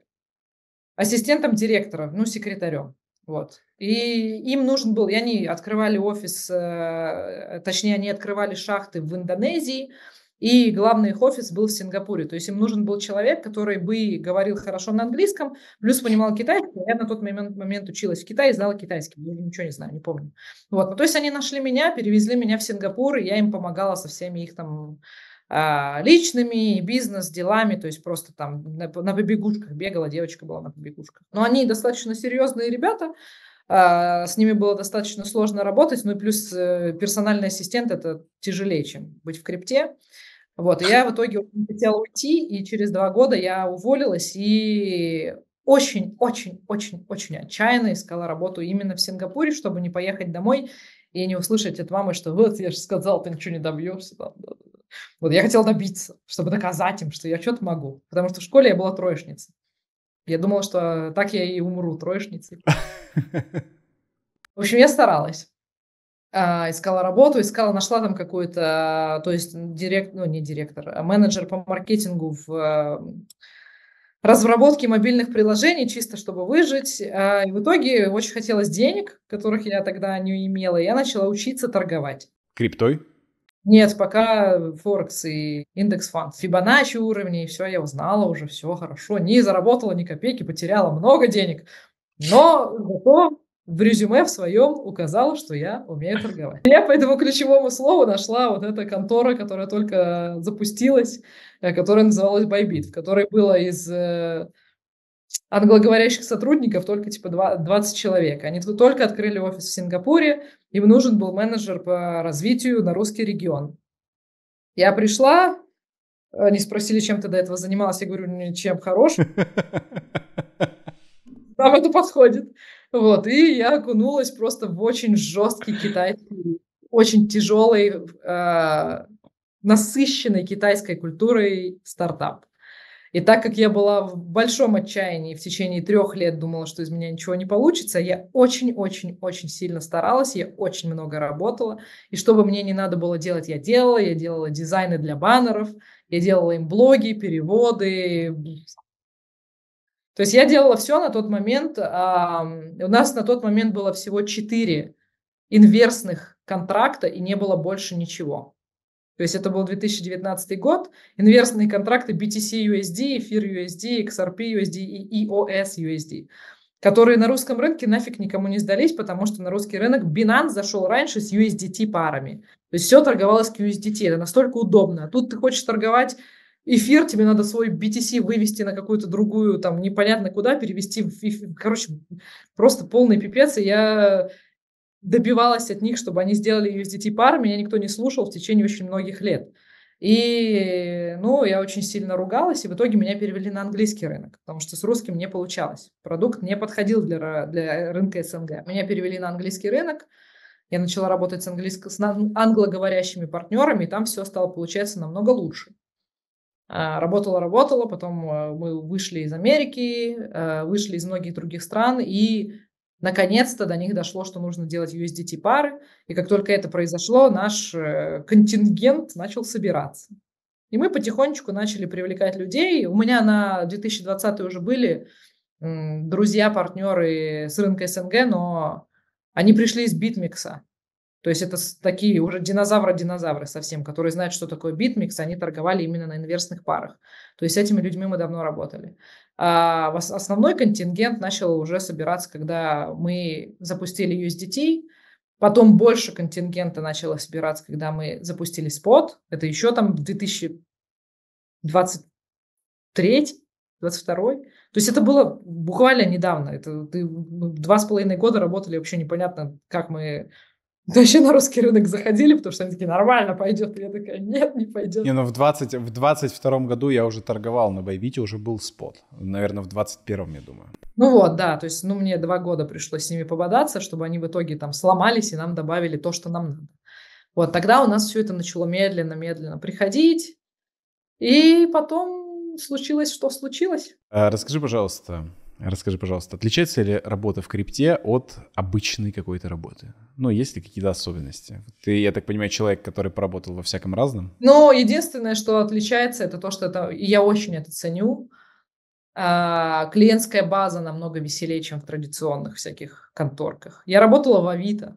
ассистентом директора, ну, секретарем. Вот. И им нужен был, и они открывали офис, точнее, они открывали шахты в Индонезии, и главный их офис был в Сингапуре. То есть им нужен был человек, который бы говорил хорошо на английском, плюс понимал китайский. Я на тот момент, момент училась в Китае знала китайский. Я ничего не знаю, не помню. Вот. Ну, то есть они нашли меня, перевезли меня в Сингапур, и я им помогала со всеми их там а, личными и бизнес-делами, то есть просто там на, на побегушках бегала, девочка была на побегушках. Но они достаточно серьезные ребята, а, с ними было достаточно сложно работать, ну и плюс э, персональный ассистент это тяжелее, чем быть в крипте. Вот, и я в итоге не хотела уйти, и через два года я уволилась и очень-очень-очень-очень отчаянно искала работу именно в Сингапуре, чтобы не поехать домой и не услышать от мамы, что вот я же сказал, ты ничего не добьешься. Вот я хотела добиться, чтобы доказать им, что я что-то могу. Потому что в школе я была троечницей. Я думала, что так я и умру троечницей. В общем, я старалась. А, искала работу, искала, нашла там какую-то, а, то есть директор, ну не директор, а менеджер по маркетингу в а, разработке мобильных приложений, чисто чтобы выжить. И в итоге очень хотелось денег, которых я тогда не имела, и я начала учиться торговать. Криптой? Нет, пока Форекс и индекс фонд. Фибоначчи уровни, и все, я узнала уже, все хорошо. Не заработала ни копейки, потеряла много денег. Но зато в резюме в своем указала, что я умею торговать. Я по этому ключевому слову нашла вот эта контора, которая только запустилась, э, которая называлась Bybit, в которой было из э, англоговорящих сотрудников только типа 20 человек. Они только открыли офис в Сингапуре, им нужен был менеджер по развитию на русский регион. Я пришла, э, они спросили, чем ты до этого занималась, я говорю, ничем хорошим. Нам это подходит. Вот, и я окунулась просто в очень жесткий китайский, очень тяжелый, э, а, насыщенный китайской культурой стартап. И так как я была в большом отчаянии в течение трех лет, думала, что из меня ничего не получится, я очень-очень-очень сильно старалась, я очень много работала. И что бы мне не надо было делать, я делала. Я делала дизайны для баннеров, я делала им блоги, переводы, то есть я делала все на тот момент. А, у нас на тот момент было всего 4 инверсных контракта и не было больше ничего. То есть это был 2019 год, инверсные контракты BTC USD, эфир USD, XRP USD и EOS USD, которые на русском рынке нафиг никому не сдались, потому что на русский рынок Binance зашел раньше с USDT парами. То есть все торговалось к USDT, это настолько удобно. А тут ты хочешь торговать эфир, тебе надо свой BTC вывести на какую-то другую, там, непонятно куда, перевести в эфир. Короче, просто полный пипец, и я добивалась от них, чтобы они сделали USDT пар, меня никто не слушал в течение очень многих лет. И, ну, я очень сильно ругалась, и в итоге меня перевели на английский рынок, потому что с русским не получалось. Продукт не подходил для, для рынка СНГ. Меня перевели на английский рынок, я начала работать с, английско, с англоговорящими партнерами, и там все стало получаться намного лучше. Работала, работала, потом э, мы вышли из Америки, э, вышли из многих других стран, и наконец-то до них дошло, что нужно делать USDT пары. И как только это произошло, наш э, контингент начал собираться. И мы потихонечку начали привлекать людей. У меня на 2020 уже были друзья, партнеры с рынка СНГ, но они пришли из битмикса. То есть это такие уже динозавры-динозавры совсем, которые знают, что такое битмикс, они торговали именно на инверсных парах. То есть с этими людьми мы давно работали. А основной контингент начал уже собираться, когда мы запустили USDT, потом больше контингента начало собираться, когда мы запустили спот. Это еще там 2023 22 то есть это было буквально недавно. Это ну, два с половиной года работали, вообще непонятно, как мы вообще на русский рынок заходили, потому что они такие, нормально, пойдет. И я такая, нет, не пойдет. Не, ну в, 20, в 22 году я уже торговал на Байбите, уже был спот. Наверное, в 21-м, я думаю. Ну вот, да, то есть, ну мне два года пришлось с ними пободаться, чтобы они в итоге там сломались и нам добавили то, что нам надо. Вот, тогда у нас все это начало медленно-медленно приходить, и потом случилось, что случилось. А, расскажи, пожалуйста, Расскажи, пожалуйста, отличается ли работа в крипте от обычной какой-то работы? Ну, есть ли какие-то особенности? Ты, я так понимаю, человек, который поработал во всяком разном? Ну, единственное, что отличается, это то, что это, я очень это ценю, а, клиентская база намного веселее, чем в традиционных всяких конторках. Я работала в Авито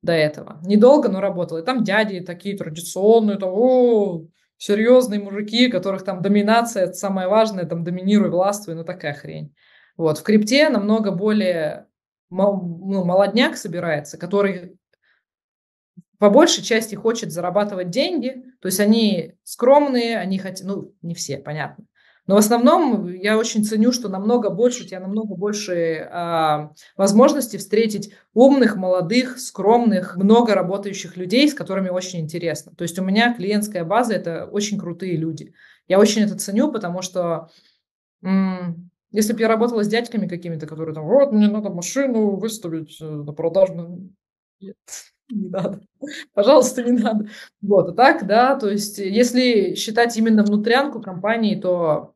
до этого. Недолго, но работала. И там дяди такие традиционные, то о, серьезные мужики, которых там доминация, это самое важное, там доминируй, властвуй, ну такая хрень. Вот. В крипте намного более ну, молодняк собирается, который по большей части хочет зарабатывать деньги, то есть они скромные, они хотят, ну, не все, понятно, но в основном я очень ценю, что намного больше, у тебя намного больше а, возможностей встретить умных, молодых, скромных, много работающих людей, с которыми очень интересно. То есть у меня клиентская база – это очень крутые люди. Я очень это ценю, потому что м- если бы я работала с дядьками какими-то, которые там, вот, мне надо машину выставить э, на продажу. Ну, нет, не надо. Пожалуйста, не надо. Вот, а так, да, то есть э, если считать именно внутрянку компании, то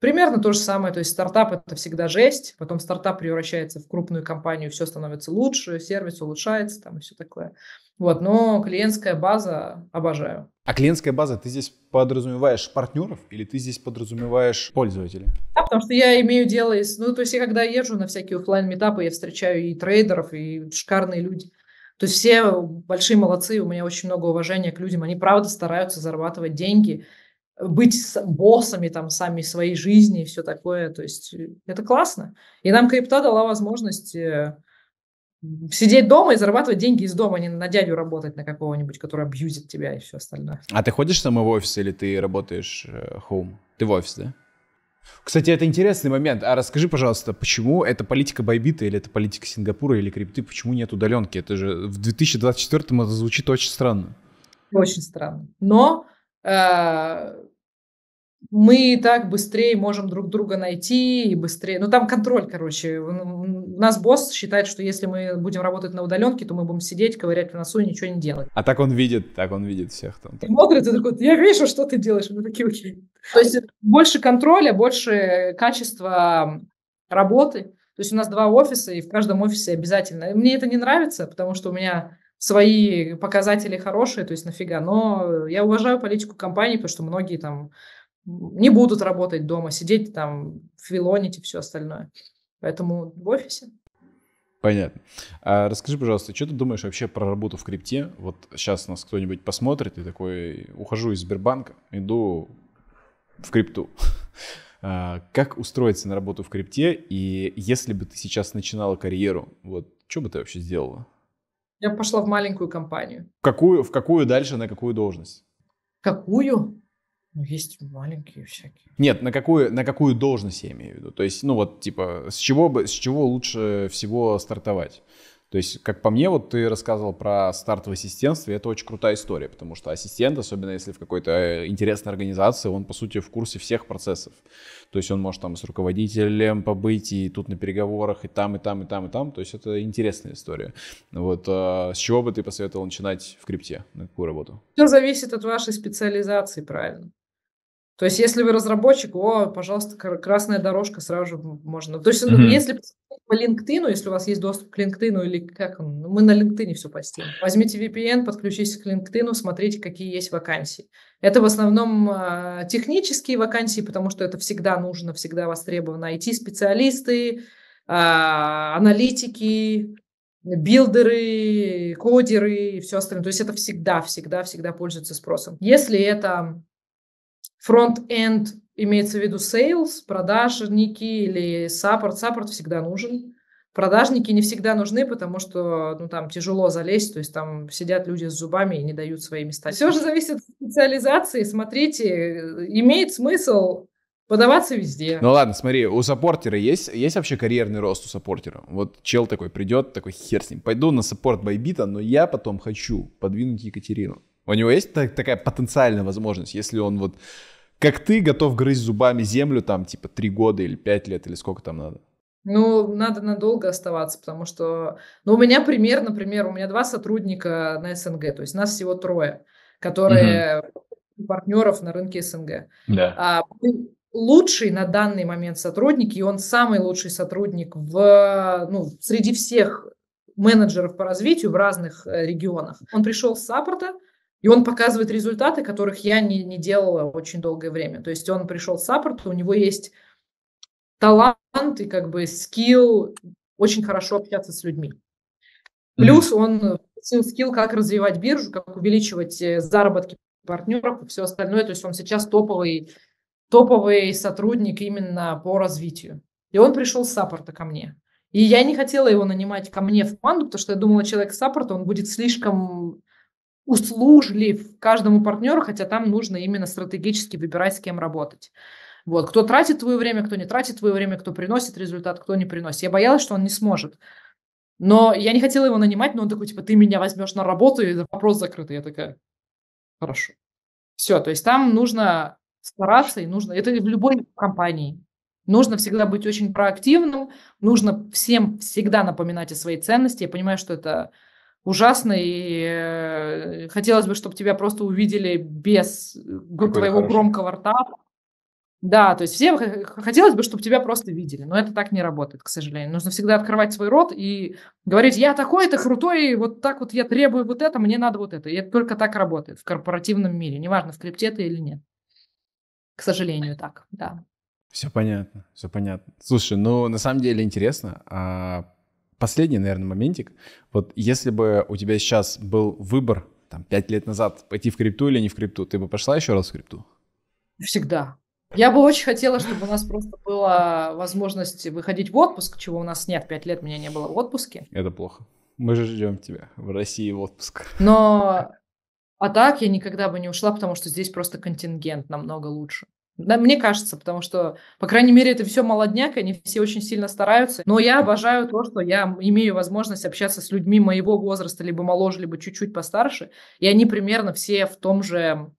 Примерно то же самое, то есть стартап это всегда жесть, потом стартап превращается в крупную компанию, все становится лучше, сервис улучшается, там и все такое. Вот, но клиентская база обожаю. А клиентская база, ты здесь подразумеваешь партнеров или ты здесь подразумеваешь пользователей? Да, потому что я имею дело с, Ну, то есть я когда езжу на всякие офлайн метапы я встречаю и трейдеров, и шикарные люди. То есть все большие молодцы, у меня очень много уважения к людям. Они правда стараются зарабатывать деньги, быть боссами там сами своей жизни и все такое. То есть это классно. И нам крипта дала возможность э, сидеть дома и зарабатывать деньги из дома, а не на дядю работать на какого-нибудь, который абьюзит тебя и все остальное. А ты ходишь сама в офис или ты работаешь э, home? Ты в офисе? да? Кстати, это интересный момент. А расскажи, пожалуйста, почему это политика Байбита или это политика Сингапура или крипты, почему нет удаленки? Это же в 2024-м это звучит очень странно. Очень странно. Но э, мы и так быстрее можем друг друга найти и быстрее. Ну, там контроль, короче. У нас босс считает, что если мы будем работать на удаленке, то мы будем сидеть, ковырять в носу и ничего не делать. А так он видит, так он видит всех там. И смотрит и такой, я вижу, что ты делаешь. Мы такие, окей. То есть больше контроля, больше качества работы. То есть у нас два офиса, и в каждом офисе обязательно. Мне это не нравится, потому что у меня свои показатели хорошие, то есть нафига. Но я уважаю политику компании, потому что многие там не будут работать дома, сидеть там, филонить и все остальное. Поэтому в офисе. Понятно. А расскажи, пожалуйста, что ты думаешь вообще про работу в крипте? Вот сейчас нас кто-нибудь посмотрит и такой, ухожу из Сбербанка, иду в крипту. А, как устроиться на работу в крипте? И если бы ты сейчас начинала карьеру, вот что бы ты вообще сделала? Я пошла в маленькую компанию. В какую, в какую дальше, на какую должность? Какую? Ну, есть маленькие всякие. Нет, на какую, на какую должность я имею в виду? То есть, ну вот, типа, с чего, бы, с чего лучше всего стартовать? То есть, как по мне, вот ты рассказывал про старт в ассистентстве, это очень крутая история, потому что ассистент, особенно если в какой-то э, интересной организации, он, по сути, в курсе всех процессов. То есть, он может там с руководителем побыть, и тут на переговорах, и там, и там, и там, и там. То есть, это интересная история. Вот э, с чего бы ты посоветовал начинать в крипте? На какую работу? Все зависит от вашей специализации, правильно. То есть, если вы разработчик, о, пожалуйста, красная дорожка сразу же можно. То есть, mm-hmm. если по LinkedIn, если у вас есть доступ к LinkedIn или как он, ну, мы на LinkedIn все постим. Возьмите VPN, подключитесь к LinkedIn, смотрите, какие есть вакансии. Это в основном э, технические вакансии, потому что это всегда нужно, всегда востребовано. IT-специалисты, э, а, аналитики, билдеры, кодеры и все остальное. То есть это всегда, всегда, всегда пользуется спросом. Если это Фронт-энд имеется в виду sales, продажники или саппорт. Саппорт всегда нужен. Продажники не всегда нужны, потому что ну, там тяжело залезть, то есть там сидят люди с зубами и не дают свои места. Все же зависит от специализации. Смотрите, имеет смысл подаваться везде. Ну ладно, смотри, у саппортера есть, есть вообще карьерный рост у саппортера? Вот чел такой придет, такой хер с ним, пойду на саппорт Байбита, но я потом хочу подвинуть Екатерину. У него есть так, такая потенциальная возможность, если он вот как ты готов грызть зубами землю там типа три года или пять лет или сколько там надо? Ну, надо надолго оставаться, потому что... Ну, у меня пример, например, у меня два сотрудника на СНГ, то есть нас всего трое, которые угу. партнеров на рынке СНГ. Да. А, лучший на данный момент сотрудник, и он самый лучший сотрудник в, ну, среди всех менеджеров по развитию в разных э, регионах. Он пришел с саппорта, и он показывает результаты, которых я не, не делала очень долгое время. То есть он пришел с саппорта, у него есть талант и как бы скилл очень хорошо общаться с людьми. Плюс он скилл, как развивать биржу, как увеличивать э, заработки партнеров и все остальное. То есть он сейчас топовый, топовый сотрудник именно по развитию. И он пришел с саппорта ко мне. И я не хотела его нанимать ко мне в команду, потому что я думала, человек с саппорта, он будет слишком услужлив каждому партнеру, хотя там нужно именно стратегически выбирать, с кем работать. Вот, кто тратит твое время, кто не тратит твое время, кто приносит результат, кто не приносит. Я боялась, что он не сможет. Но я не хотела его нанимать, но он такой, типа, ты меня возьмешь на работу, и вопрос закрытый. я такая, хорошо. Все, то есть там нужно стараться, и нужно, это в любой компании, Нужно всегда быть очень проактивным, нужно всем всегда напоминать о своей ценности. Я понимаю, что это ужасно, и э, хотелось бы, чтобы тебя просто увидели без э, Какой твоего хороший. громкого рта. Да, то есть всем э, хотелось бы, чтобы тебя просто видели, но это так не работает, к сожалению. Нужно всегда открывать свой рот и говорить, я такой это крутой, вот так вот я требую вот это, мне надо вот это. И это только так работает в корпоративном мире, неважно, в крипте ты или нет. К сожалению, так, да. Все понятно, все понятно. Слушай, ну на самом деле интересно. А последний, наверное, моментик. Вот если бы у тебя сейчас был выбор, там, пять лет назад, пойти в крипту или не в крипту, ты бы пошла еще раз в крипту? Всегда. Я бы очень хотела, чтобы у нас просто была возможность выходить в отпуск, чего у нас нет. Пять лет меня не было в отпуске. Это плохо. Мы же ждем тебя в России в отпуск. Но а так я никогда бы не ушла, потому что здесь просто контингент намного лучше. Да, мне кажется, потому что, по крайней мере, это все молодняк, они все очень сильно стараются. Но я обожаю то, что я имею возможность общаться с людьми моего возраста, либо моложе, либо чуть-чуть постарше, и они примерно все в том же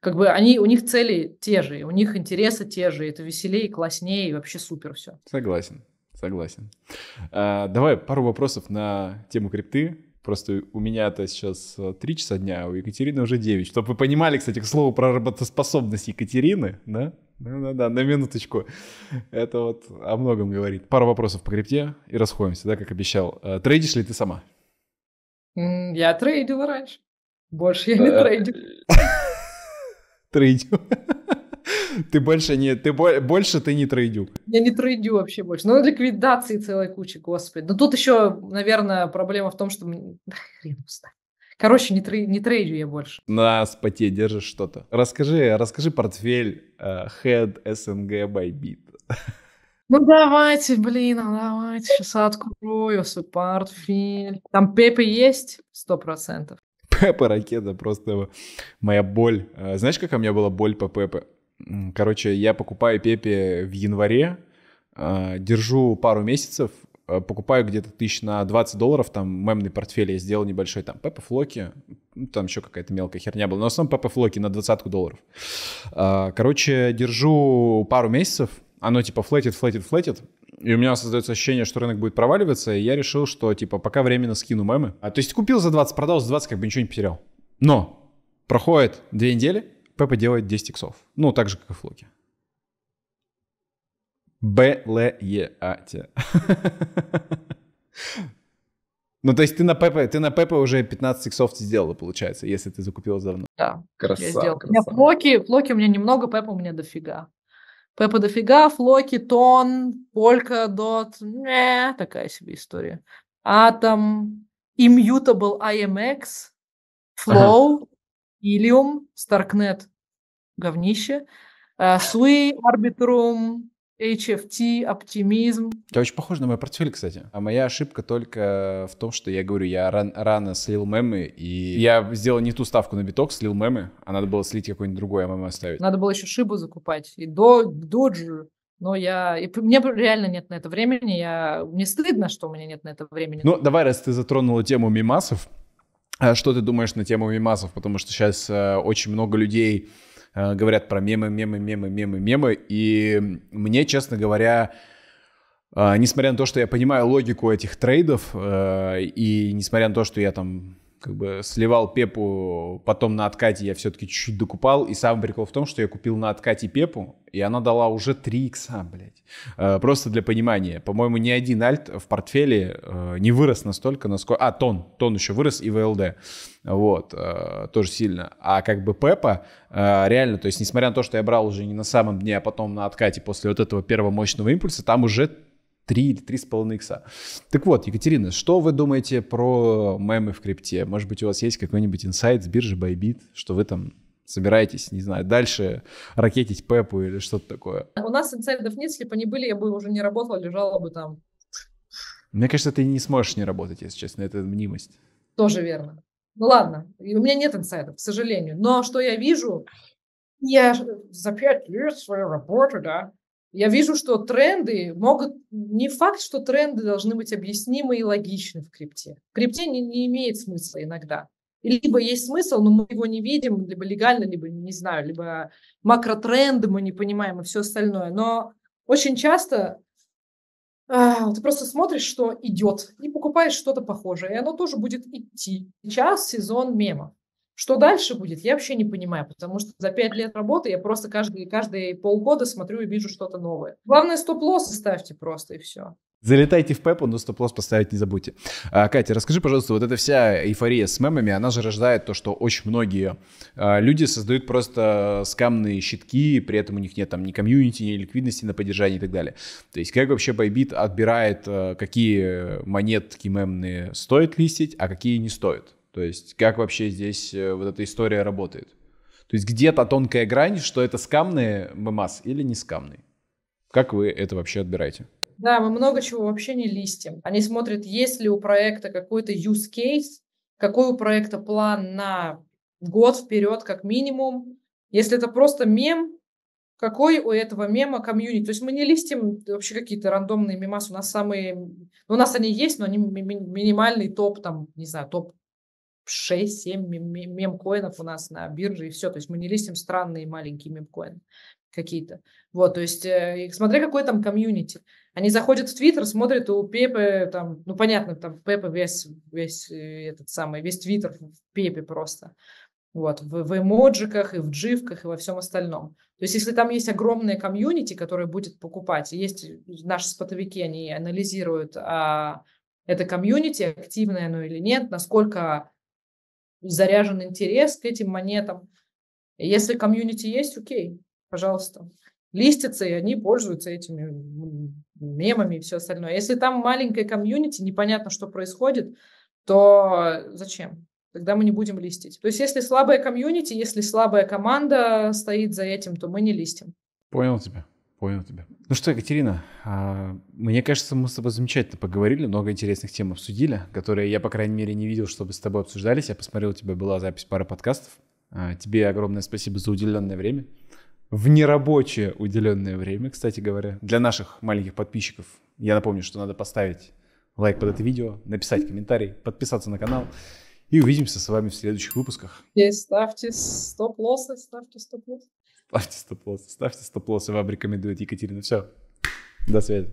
как бы они, у них цели те же, у них интересы те же, это веселее, класснее и вообще супер все. Согласен, согласен. А, давай пару вопросов на тему крипты. Просто у меня-то сейчас 3 э, часа дня, а у Екатерины уже 9. Чтобы вы понимали, кстати, к слову, про работоспособность Екатерины, да? Да-да-да, на минуточку. Это вот о многом говорит. Пару вопросов по крипте и расходимся, да, как обещал. Э, трейдишь ли ты сама? Я трейдила раньше. Больше я не э, трейдю. Трейдю. Ты больше не, ты больше ты не трейдю. Я не трейдю вообще больше. Ну, ликвидации целой кучи, господи. Но ну, тут еще, наверное, проблема в том, что... Хрен Короче, не, трей, не трейдю я больше. На споте держишь что-то. Расскажи, расскажи портфель uh, Head SNG Bybit. Ну давайте, блин, ну давайте, сейчас открою свой портфель. Там Пепе есть? Сто процентов. Пепе ракета, просто моя боль. Э, знаешь, какая у меня была боль по Пепе? Короче, я покупаю Пепе в январе, а, держу пару месяцев, а, покупаю где-то тысяч на 20 долларов, там мемный портфель я сделал небольшой, там Пеппа Флоки, там еще какая-то мелкая херня была, но в основном Пеппа Флоки на двадцатку долларов. А, короче, держу пару месяцев, оно типа флетит, флетит, флетит, и у меня создается ощущение, что рынок будет проваливаться, и я решил, что типа пока временно скину мемы. А, то есть купил за 20, продал за 20, как бы ничего не потерял. Но проходит две недели, Пеппа делает 10 иксов. Ну, так же, как и Флоки. Б, Л, Е, А, Т. Ну, то есть ты на Пепе, ты на Пепе уже 15 иксов ты сделала, получается, если ты закупила давно. Да, красава, я сделала. красава. У меня флоки, флоки у меня немного, Пепа у меня дофига. Пепа дофига, флоки, тон, полька, дот, не, такая себе история. Атом, Immutable IMX, Flow, ага. Ilium, Starknet говнище. Э, Суи, Арбитрум, HFT, оптимизм. Это очень похоже на мой портфель, кстати. А моя ошибка только в том, что я говорю, я ран, рано слил мемы, и я сделал не ту ставку на биток, слил мемы, а надо было слить какой-нибудь другой ММ оставить. Надо было еще шибу закупать, и до, доджи. Но я... И мне реально нет на это времени. Я... Мне стыдно, что у меня нет на это времени. Ну, давай, раз ты затронула тему мемасов, э, что ты думаешь на тему мемасов, Потому что сейчас э, очень много людей Э, говорят про мемы, мемы, мемы, мемы, мемы. И мне, честно говоря, э, несмотря на то, что я понимаю логику этих трейдов, э, и несмотря на то, что я там как бы сливал Пепу, потом на откате я все-таки чуть-чуть докупал, и сам прикол в том, что я купил на откате Пепу, и она дала уже 3 икса, блядь. Э, просто для понимания. По-моему, ни один альт в портфеле э, не вырос настолько, насколько... А, тон. Тон еще вырос и ВЛД. Вот. Э, тоже сильно. А как бы Пепа, э, реально, то есть, несмотря на то, что я брал уже не на самом дне, а потом на откате после вот этого первого мощного импульса, там уже 3 или три с 3,5 икса. Так вот, Екатерина, что вы думаете про мемы в крипте? Может быть, у вас есть какой-нибудь инсайт с биржи Bybit, что вы там собираетесь, не знаю, дальше ракетить Пепу или что-то такое? У нас инсайдов нет, если бы они были, я бы уже не работала, лежала бы там. Мне кажется, ты не сможешь не работать, если честно, это мнимость. Тоже верно. Ну ладно, И у меня нет инсайдов, к сожалению. Но что я вижу, я за пять лет своей работы, да, я вижу, что тренды могут... Не факт, что тренды должны быть объяснимы и логичны в крипте. В крипте не, не имеет смысла иногда. Либо есть смысл, но мы его не видим, либо легально, либо, не знаю, либо макротренды мы не понимаем и все остальное. Но очень часто а, ты просто смотришь, что идет, и покупаешь что-то похожее, и оно тоже будет идти. Сейчас сезон мемов. Что дальше будет, я вообще не понимаю, потому что за пять лет работы я просто каждые, каждые полгода смотрю и вижу что-то новое. Главное, стоп-лосс ставьте просто, и все. Залетайте в Пепу, но стоп-лосс поставить не забудьте. А, Катя, расскажи, пожалуйста, вот эта вся эйфория с мемами, она же рождает то, что очень многие а, люди создают просто скамные щитки, при этом у них нет там ни комьюнити, ни ликвидности на поддержание и так далее. То есть как вообще Байбит отбирает, а, какие э, монетки мемные стоит листить, а какие не стоит? То есть как вообще здесь э, вот эта история работает? То есть где-то тонкая грань, что это скамный ММАС или не скамный? Как вы это вообще отбираете? Да, мы много чего вообще не листим. Они смотрят, есть ли у проекта какой-то use case, какой у проекта план на год вперед как минимум. Если это просто мем, какой у этого мема комьюнити. То есть мы не листим вообще какие-то рандомные мемасы. У нас самые... Ну, у нас они есть, но они минимальный топ, там, не знаю, топ 6-7 мемкоинов у нас на бирже, и все. То есть мы не листим странные маленькие мемкоины какие-то. Вот, то есть, э, смотря какой там комьюнити. Они заходят в Твиттер, смотрят у Пепы, там, ну, понятно, там Пепа весь, весь э, этот самый, весь Твиттер в Пепе просто. Вот, в, в эмоджиках, и в дживках, и во всем остальном. То есть, если там есть огромное комьюнити, которое будет покупать, есть наши спотовики, они анализируют, а это комьюнити активное оно или нет, насколько заряжен интерес к этим монетам. Если комьюнити есть, окей, пожалуйста. Листятся, и они пользуются этими мемами и все остальное. Если там маленькая комьюнити, непонятно, что происходит, то зачем? Тогда мы не будем листить. То есть, если слабая комьюнити, если слабая команда стоит за этим, то мы не листим. Понял тебя. Понял тебя. Ну что, Екатерина, а, мне кажется, мы с тобой замечательно поговорили, много интересных тем обсудили, которые я, по крайней мере, не видел, чтобы с тобой обсуждались. Я посмотрел, у тебя была запись пары подкастов. А, тебе огромное спасибо за уделенное время. В нерабочее уделенное время, кстати говоря. Для наших маленьких подписчиков я напомню, что надо поставить лайк под это видео, написать комментарий, подписаться на канал. И увидимся с вами в следующих выпусках. И ставьте стоп-лоссы, ставьте стоп-лоссы ставьте стоп-лоссы, ставьте стоп-лоссы, вам рекомендует Екатерина. Все, до связи.